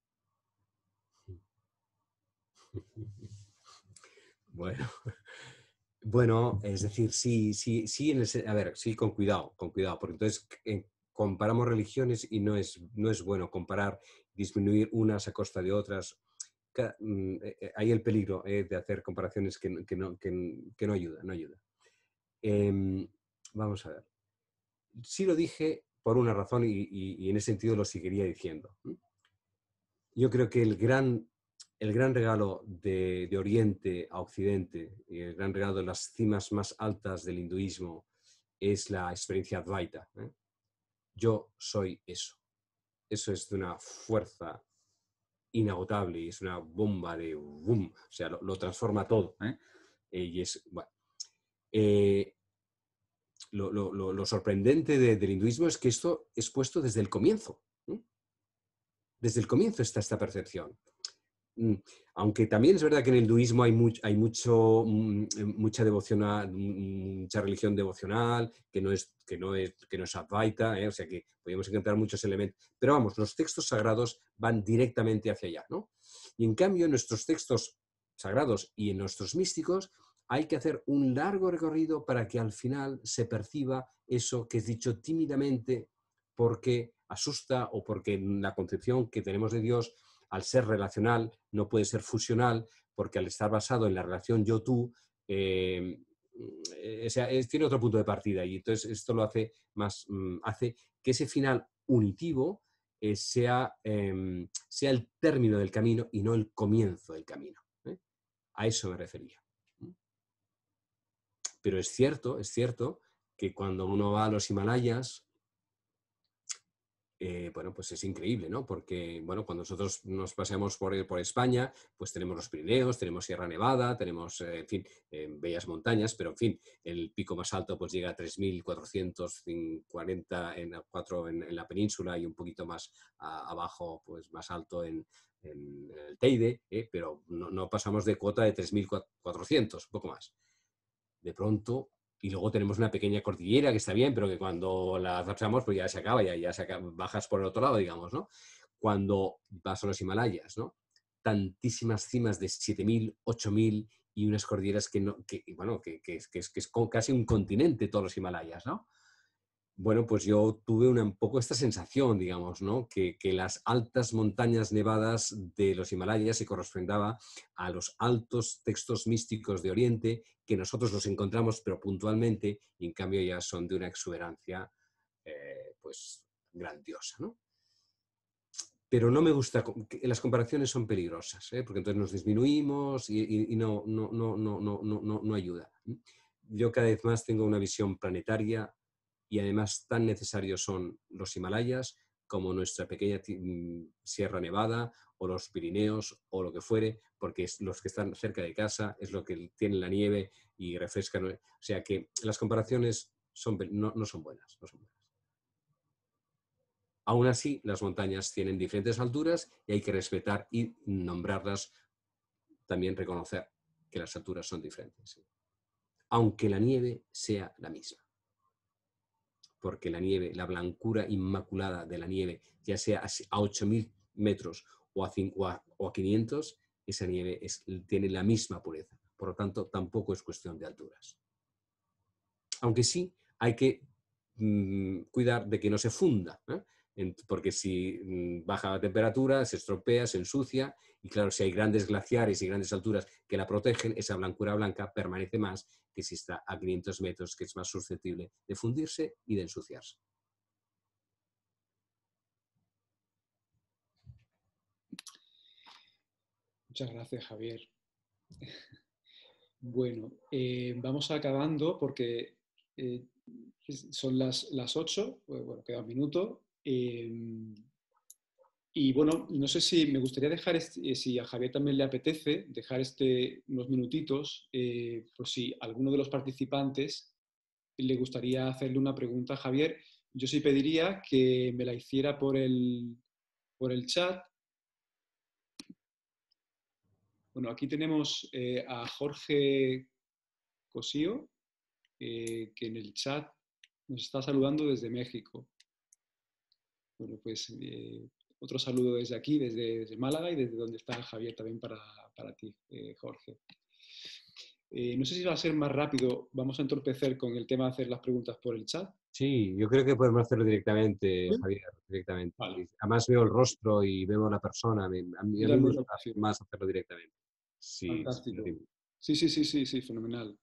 Bueno, bueno, es decir, sí, sí, sí, a ver, sí, con cuidado, con cuidado, porque entonces eh, comparamos religiones y no es, no es bueno comparar, disminuir unas a costa de otras. Mm, hay eh, eh, el peligro de hacer comparaciones que, no, ayudan, no ayuda, no ayuda. Em, vamos a ver. Sí lo dije por una razón y, en ese sentido lo seguiría diciendo. Yo creo que el gran, el gran regalo de, Oriente a Occidente y el gran regalo de las cimas más altas del hinduismo es la experiencia Advaita. ¿eh? Yo soy eso. Eso es de una fuerza inagotable y es una bomba de boom, o sea, lo, transforma todo. ¿eh? Y es, bueno, eh, lo, sorprendente del hinduismo es que esto es puesto desde el comienzo. Desde el comienzo está esta percepción. Mm, aunque también es verdad que en el hinduismo hay, mucho, mm, eh, mucha devoción, mm, mucha religión devocional, que no es, que no que no es advaita, ¿eh? o sea que podemos encontrar muchos elementos. Pero vamos, los textos sagrados van directamente hacia allá, ¿no? Y en cambio, en nuestros textos sagrados y en nuestros místicos hay que hacer un largo recorrido para que al final se perciba eso que es dicho tímidamente porque asusta o porque la concepción que tenemos de Dios, al ser relacional, no puede ser fusional, porque al estar basado en la relación yo-tú, em, eh, tiene otro punto de partida y entonces esto lo hace más, mm, hace que ese final unitivo eh, sea, em, sea el término del camino y no el comienzo del camino. ¿eh? A eso me refería. Pero es cierto, es cierto que cuando uno va a los Himalayas, eh, bueno, pues es increíble, ¿no? Porque, bueno, cuando nosotros nos paseamos por, por España, pues tenemos los Pirineos, tenemos Sierra Nevada, tenemos, eh, en fin, eh, bellas montañas, pero, en fin, el pico más alto pues llega a 3.440 en, en la península y un poquito más abajo, pues más alto en, el Teide, pero no, pasamos de cuota de 3.400, un poco más de pronto, y luego tenemos una pequeña cordillera que está bien, pero que cuando la zapsamos, pues ya se acaba, ya, ya bajas por el otro lado, digamos, ¿no? Cuando vas a los Himalayas, ¿no? Tantísimas cimas de 7.000, 8.000 y unas cordilleras que, no, que bueno, que, que, que es, es casi un continente todos los Himalayas, ¿no? bueno, pues yo tuve un poco esta sensación, digamos, Que, las altas montañas nevadas de los Himalayas se correspondaba a los altos textos místicos de Oriente, que nosotros los encontramos, pero puntualmente, en cambio ya son de una exuberancia, eh, pues, grandiosa, ¿no? Pero no me gusta, las comparaciones son peligrosas, ¿eh? porque entonces nos disminuimos y, no, no, no, no, no, no, no ayuda. Yo cada vez más tengo una visión planetaria y además tan necesarios son los Himalayas como nuestra pequeña mm, Sierra Nevada o los Pirineos o lo que fuere, porque es los que están cerca de casa es lo que tiene la nieve y refresca. O sea que las comparaciones no, son buenas, Aún así, las montañas tienen diferentes alturas y hay que respetar y nombrarlas, también reconocer que las alturas son diferentes, aunque la nieve sea la misma porque la nieve, la blancura inmaculada de la nieve, ya sea a 8.000 metros o a, 500, esa nieve tiene la misma pureza. Por lo tanto, tampoco es cuestión de alturas. Aunque sí hay que mm, cuidar de que no se funda porque si mm, baja la temperatura se estropea, se ensucia y claro, si hay grandes glaciares y grandes alturas que la protegen, esa blancura blanca permanece más que si está a 500 metros, que es más susceptible de fundirse y de ensuciarse. Muchas gracias, Javier. Bueno, eh, vamos acabando porque eh, son las, las 8, pues bueno, queda un minuto, Em, y bueno, no sé si me gustaría dejar, este, eh, si a Javier también le apetece, dejar este, unos minutitos eh, por si alguno de los participantes le gustaría hacerle una pregunta a Javier. Yo sí pediría que me la hiciera por el, chat. Bueno, aquí tenemos eh, a Jorge Cosío, que en el chat nos está saludando desde México. Bueno, pues eh, otro saludo desde aquí, desde, Málaga y desde donde está Javier también para, ti, eh, Jorge. Eh, no sé si va a ser más rápido, vamos a entorpecer con el tema de hacer las preguntas por el chat. Sí, yo creo que podemos hacerlo directamente, Javier, directamente. Además veo el rostro y veo la persona, a mí, me gusta más hacerlo directamente. Sí, sí, sí, sí, sí, sí, fenomenal.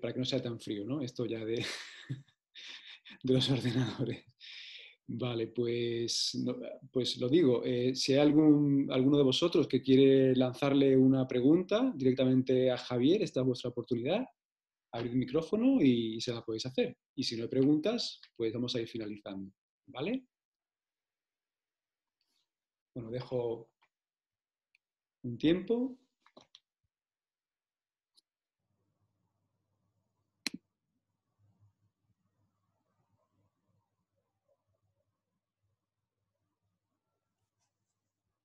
para que no sea tan frío, ¿no? Esto ya de, de los ordenadores. Vale, pues, pues lo digo. Eh, si hay alguno de vosotros que quiere lanzarle una pregunta directamente a Javier, esta es vuestra oportunidad. Abrir el micrófono y se la podéis hacer. Y si no hay preguntas, pues vamos a ir finalizando. ¿Vale? Bueno, dejo un tiempo.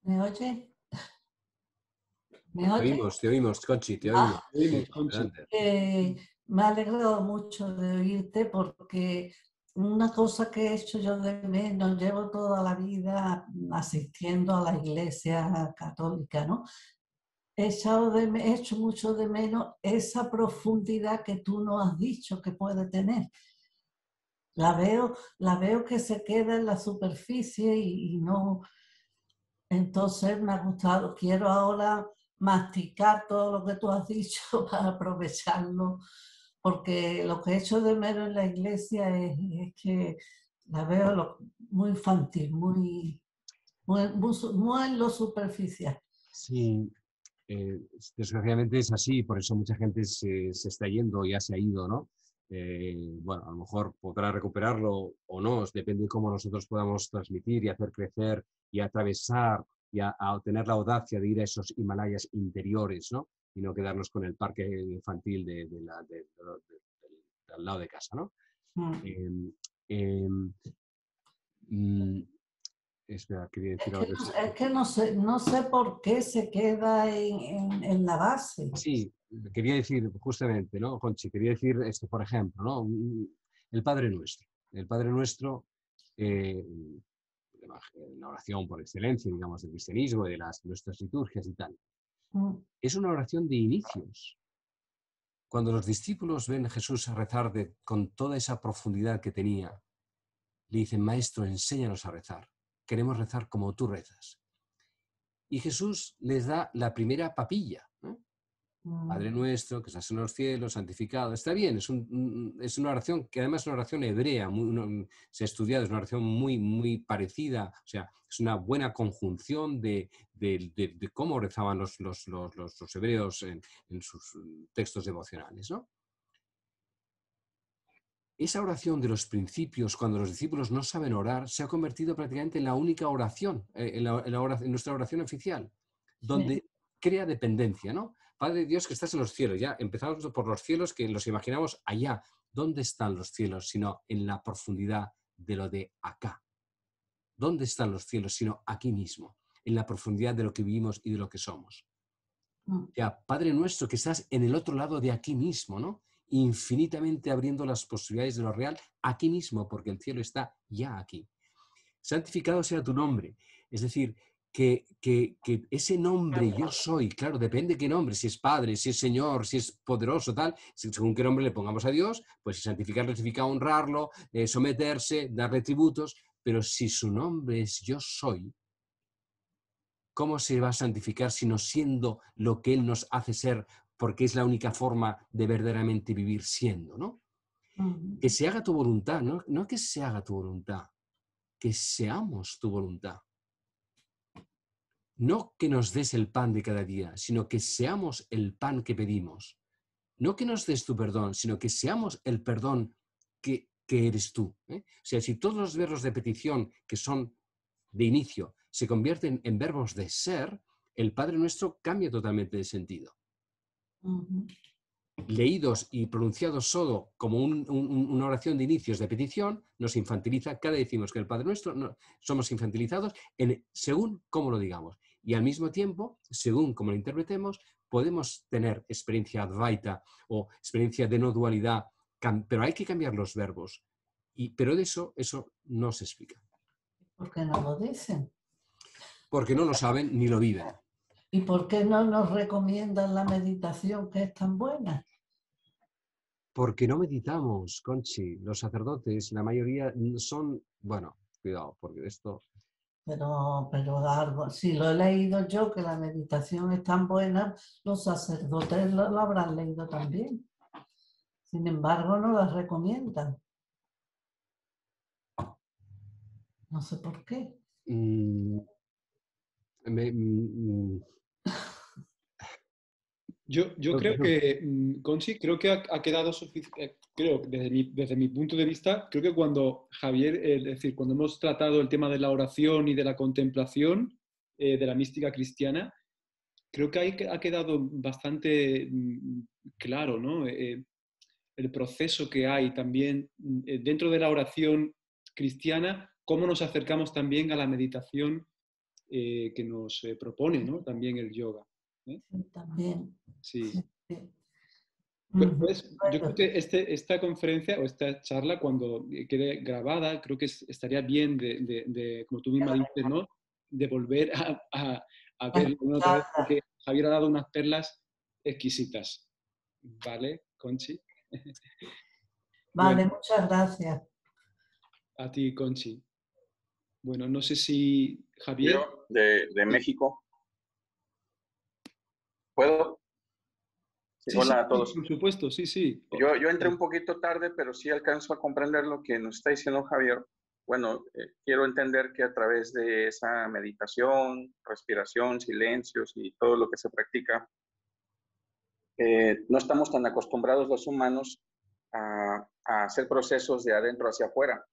¿Me oye? Te oímos, te oímos, Conchi, te ah, oímos. Me ha alegrado mucho de oírte porque una cosa que he hecho yo de menos, llevo toda la vida asistiendo a la iglesia católica, ¿no? He, de, he hecho mucho de menos esa profundidad que tú no has dicho que puede tener. La veo, la veo que se queda en la superficie y no, entonces me ha gustado, quiero ahora masticar todo lo que tú has dicho para aprovecharlo, porque lo que he hecho de mero en la iglesia es, que la veo muy infantil, muy, muy, en lo superficial. Sí, eh, desgraciadamente es así, por eso mucha gente se, se, está yendo, ya se ha ido, ¿no? Eh, bueno, a lo mejor podrá recuperarlo o no, depende de cómo nosotros podamos transmitir y hacer crecer y atravesar y a, tener la audacia de ir a esos Himalayas interiores, ¿no? Y no quedarnos con el parque infantil de, al lado de casa, ¿no? Mm. Em, em, mm, es que, no, sé, no sé por qué se queda en, la base. Sí, quería decir justamente, ¿no, Conchi? Quería decir esto, por ejemplo, ¿no? El Padre Nuestro. El Padre Nuestro, eh, la oración por excelencia, digamos, del cristianismo de las, nuestras liturgias y tal, mm. es una oración de inicios. Cuando los discípulos ven a Jesús rezar con toda esa profundidad que tenía, le dicen, Maestro, enséñanos a rezar queremos rezar como tú rezas. Y Jesús les da la primera papilla. Mm. Padre nuestro, que estás en los cielos, santificado. Está bien, es, un, mm, una oración que además es una oración hebrea, se ha estudiado, es una oración muy, muy parecida, o sea, es una buena conjunción de, cómo rezaban los, los, los, los hebreos en, en, sus textos devocionales. ¿no? Esa oración de los principios, cuando los discípulos no saben orar, se ha convertido prácticamente en la única oración, eh, en, nuestra oración oficial, donde crea dependencia, ¿no? Padre Dios que estás en los cielos, ya empezamos por los cielos que los imaginamos allá. ¿Dónde están los cielos? Sino en la profundidad de lo de acá. ¿Dónde están los cielos? Sino aquí mismo, en la profundidad de lo que vivimos y de lo que somos. Mm. Ya, Padre nuestro que estás en el otro lado de aquí mismo, ¿no? infinitamente abriendo las posibilidades de lo real aquí mismo, porque el cielo está ya aquí. Santificado sea tu nombre. Es decir, que, que, ese nombre yo soy, claro, depende qué nombre, si es Padre, si es Señor, si es poderoso, tal, según qué nombre le pongamos a Dios, pues santificar, significa honrarlo, eh, someterse, darle tributos, pero si su nombre es yo soy, ¿cómo se va a santificar no siendo lo que Él nos hace ser porque es la única forma de verdaderamente vivir siendo, ¿no? Que se haga tu voluntad, ¿no? que se haga tu voluntad, que seamos tu voluntad. No que nos des el pan de cada día, sino que seamos el pan que pedimos. No que nos des tu perdón, sino que seamos el perdón que, eres tú. ¿eh? O sea, si todos los verbos de petición que son de inicio se convierten en verbos de ser, el Padre nuestro cambia totalmente de sentido leídos y pronunciados solo como una oración de inicios de petición, nos infantiliza. Cada decimos que el Padre Nuestro somos infantilizados según cómo lo digamos. Y al mismo tiempo, según cómo lo interpretemos, podemos tener experiencia advaita o experiencia de no dualidad, pero hay que cambiar los verbos. pero de eso, eso no se explica. ¿Por qué no lo dicen? Porque no lo saben ni lo viven. ¿Y por qué no nos recomiendan la meditación que es tan buena? Porque no meditamos, Conchi. Los sacerdotes, la mayoría son, bueno, cuidado, porque esto... Pero, pero si lo he leído yo, que la meditación es tan buena, los sacerdotes lo, habrán leído también. Sin embargo, no las recomiendan. No sé por qué. Mm, me, mm, mm. Yo, creo que, Conchi, mm, creo que ha, quedado suficiente, eh, creo, desde mi, punto de vista, creo que cuando Javier, eh, es decir, cuando hemos tratado el tema de la oración y de la contemplación, eh, de la mística cristiana, creo que ahí ha quedado bastante mm, claro, ¿no? el proceso que hay también mm, dentro de la oración cristiana, cómo nos acercamos también a la meditación que nos propone, También el yoga también. Sí. yo creo que este, esta conferencia o esta charla, cuando quede grabada, creo que estaría bien de, como tú misma dices, ¿no? De volver a, verlo otra vez, porque Javier ha dado unas perlas exquisitas. ¿Vale, Conchi? Vale, muchas gracias. A ti, Conchi. Bueno, no sé si Javier. de México. ¿Puedo? Sí, Hola a todos. Por supuesto, sí, sí. Yo, yo entré un poquito tarde, pero sí alcanzo a comprender lo que nos está diciendo Javier. Bueno, eh, quiero entender que a través de esa meditación, respiración, silencios y todo lo que se practica, eh, no estamos tan acostumbrados los humanos a, a hacer procesos de adentro hacia afuera,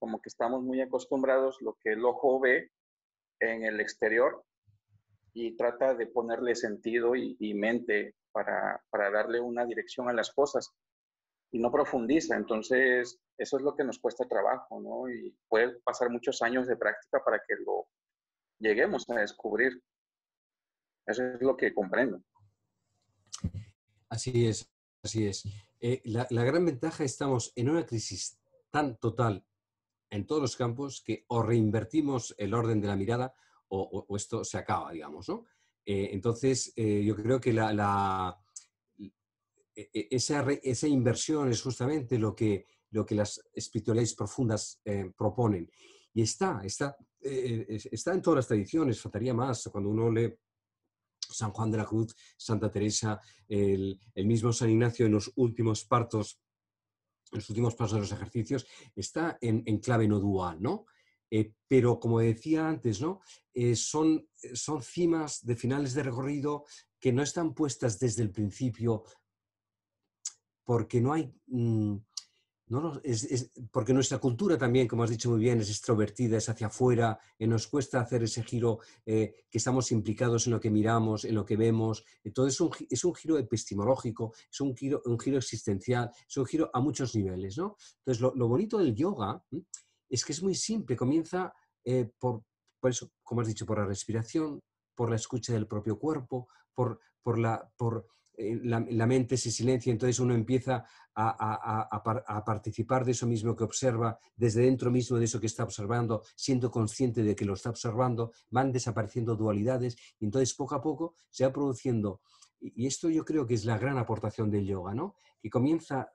como que estamos muy acostumbrados lo que el ojo ve en el exterior y trata de ponerle sentido y, mente para, darle una dirección a las cosas y no profundiza. Entonces, eso es lo que nos cuesta trabajo, ¿no? Y puede pasar muchos años de práctica para que lo lleguemos a descubrir. Eso es lo que comprendo. Así es, así es. Eh, la, la gran ventaja estamos en una crisis tan total en todos los campos que o reinvertimos el orden de la mirada o, esto se acaba, digamos, ¿no? Eh, entonces, eh, yo creo que la, e, e, esa, inversión es justamente lo que, las espiritualidades profundas eh, proponen. Y está, está, está en todas las tradiciones, faltaría más cuando uno lee San Juan de la Cruz, Santa Teresa, el, mismo San Ignacio en los últimos partos en los últimos pasos de los ejercicios, está en, en clave no dual, ¿no? Eh, pero como decía antes, ¿no? Eh, son, eh, son cimas de finales de recorrido que no están puestas desde el principio porque no hay... Mm, no, es, porque nuestra cultura también, como has dicho muy bien, es extrovertida, es hacia afuera, y nos cuesta hacer ese giro que estamos implicados en lo que miramos, en lo que vemos. Entonces es un, es un giro epistemológico, es un giro, un giro, existencial, es un giro a muchos niveles. ¿no? Entonces lo bonito del yoga es que es muy simple, comienza eh, por, eso, como has dicho, por la respiración, por la escucha del propio cuerpo, por, eh, la... mente se silencia, entonces uno empieza a, participar de eso mismo que observa, desde dentro mismo de eso que está observando, siendo consciente de que lo está observando, van desapareciendo dualidades y entonces poco a poco se va produciendo, y esto yo creo que es la gran aportación del yoga, que comienza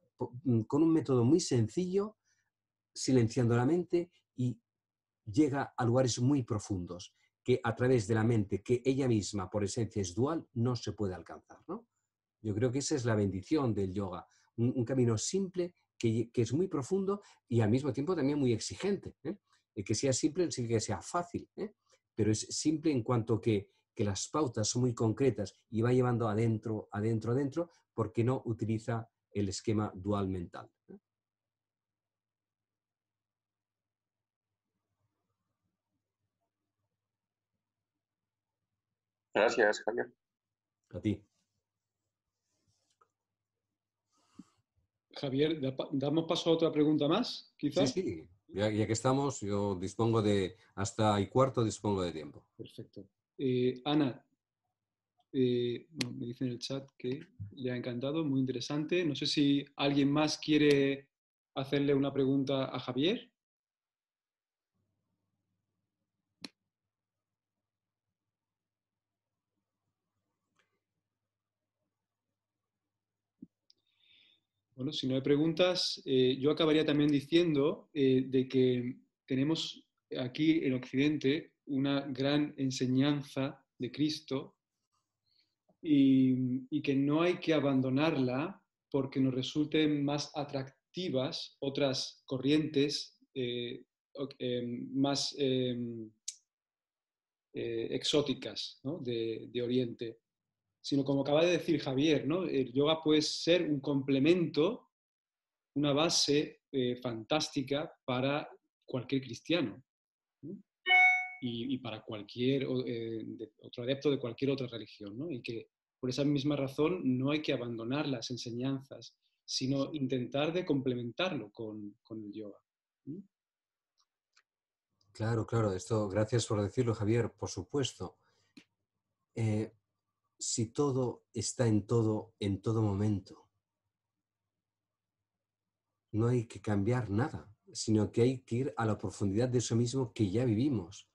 mm, con un método muy sencillo, silenciando la mente y llega a lugares muy profundos que a través de la mente, que ella misma por esencia es dual, no se puede alcanzar. Yo creo que esa es la bendición del yoga, un, camino simple que, es muy profundo y al mismo tiempo también muy exigente. ¿eh? eh que sea simple sí que sea fácil, ¿eh? pero es simple en cuanto que, que las pautas son muy concretas y va llevando adentro, adentro, adentro, porque no utiliza el esquema dual mental. ¿eh? Gracias, Javier. A ti. Javier, ¿damos paso a otra pregunta más, quizás? Sí, sí. Ya, que estamos, yo dispongo de, hasta y cuarto dispongo de tiempo. Perfecto. Eh, Ana, eh, me dice en el chat que le ha encantado, muy interesante. No sé si alguien más quiere hacerle una pregunta a Javier. Bueno, si no hay preguntas, eh, yo acabaría también diciendo eh, de que tenemos aquí en Occidente una gran enseñanza de Cristo y, que no hay que abandonarla porque nos resulten más atractivas otras corrientes eh, más exóticas de Oriente sino como acaba de decir Javier, ¿no? el yoga puede ser un complemento, una base eh, fantástica para cualquier cristiano y, para cualquier eh, otro adepto de cualquier otra religión. Y que por esa misma razón no hay que abandonar las enseñanzas, sino intentar de complementarlo con, el yoga. Claro, claro, esto, gracias por decirlo, Javier, por supuesto. Eh, si todo está en todo, en todo momento? No hay que cambiar nada, sino que hay que ir a la profundidad de eso mismo que ya vivimos.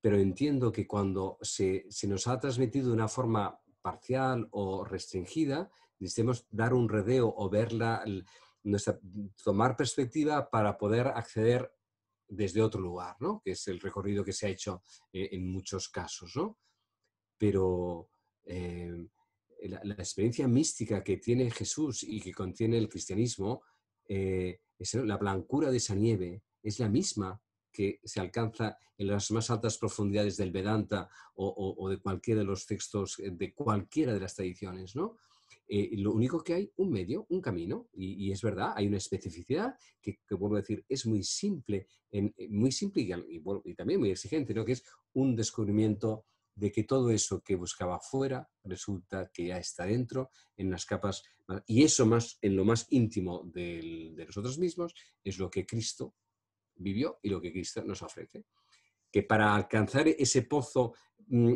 Pero entiendo que cuando se, nos ha transmitido de una forma parcial o restringida, necesitamos dar un redeo o verla, tomar perspectiva para poder acceder desde otro lugar, ¿no? que es el recorrido que se ha hecho eh, en muchos casos. ¿no? pero eh, la, experiencia mística que tiene Jesús y que contiene el cristianismo, eh, es, la blancura de esa nieve es la misma que se alcanza en las más altas profundidades del Vedanta o, de cualquiera de los textos eh, de cualquiera de las tradiciones, ¿no? lo único que hay un medio, un camino, y, es verdad, hay una especificidad que, vuelvo a decir, es muy simple, en, muy simple y, y, también muy exigente, ¿no? que es un descubrimiento de que todo eso que buscaba fuera resulta que ya está dentro, en las capas, y eso más en lo más íntimo de nosotros mismos es lo que Cristo vivió y lo que Cristo nos ofrece. Que para alcanzar ese pozo mm,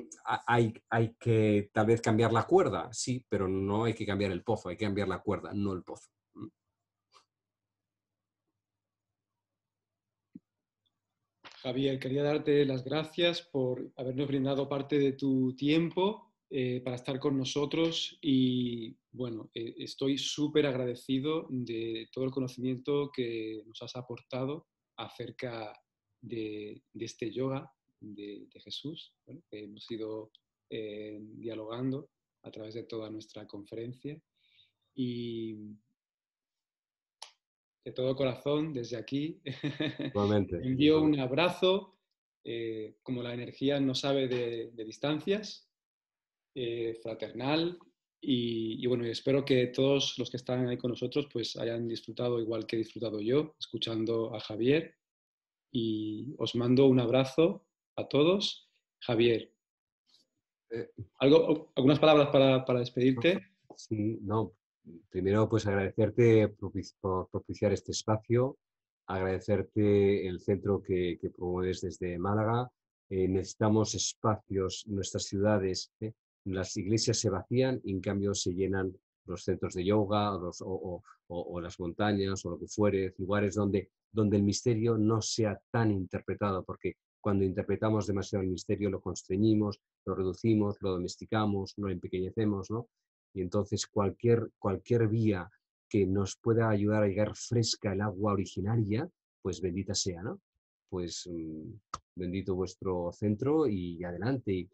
hay, hay que tal vez cambiar la cuerda, sí, pero no hay que cambiar el pozo, hay que cambiar la cuerda, no el pozo. Javier, quería darte las gracias por habernos brindado parte de tu tiempo eh, para estar con nosotros y bueno, eh, estoy súper agradecido de todo el conocimiento que nos has aportado acerca de, este yoga de, Jesús. hemos ido eh, dialogando a través de toda nuestra conferencia y de todo corazón desde aquí. Envío un abrazo, eh, como la energía no sabe de, distancias, eh, fraternal. Y, bueno, espero que todos los que están ahí con nosotros pues hayan disfrutado igual que he disfrutado yo, escuchando a Javier. Y os mando un abrazo a todos. Javier, eh. ¿algo, ¿algunas palabras para, para despedirte? no, primero, pues agradecerte por propiciar este espacio, agradecerte el centro que, promueves desde Málaga. Eh, necesitamos espacios, nuestras ciudades, eh, las iglesias se vacían y en cambio se llenan los centros de yoga o, las montañas o lo que fuere, lugares donde, donde el misterio no sea tan interpretado, porque cuando interpretamos demasiado el misterio lo constreñimos, lo reducimos, lo domesticamos, lo empequeñecemos, ¿no? Y entonces cualquier, cualquier vía que nos pueda ayudar a llegar fresca el agua originaria, pues bendita sea, ¿no? Pues mm, bendito vuestro centro y adelante. Y,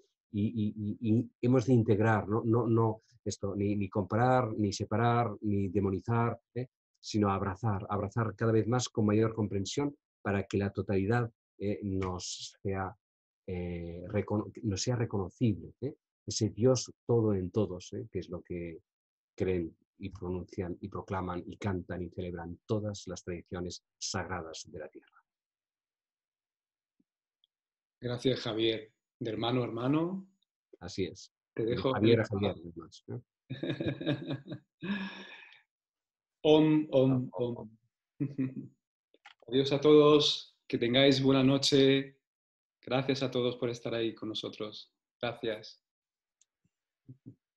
hemos de integrar, ¿no? No, esto, ni, comparar, ni separar, ni demonizar, ¿eh? sino abrazar, abrazar cada vez más con mayor comprensión para que la totalidad eh, nos, sea, eh, nos sea reconocible. ¿eh? ese Dios todo en todos, ¿eh? que es lo que creen y pronuncian y proclaman y cantan y celebran todas las tradiciones sagradas de la tierra. Gracias, Javier. De hermano a hermano. Así es. Te dejo. Javier a Javier, om, om, om. Adiós a todos. Que tengáis buena noche. Gracias a todos por estar ahí con nosotros. Gracias. Thank you.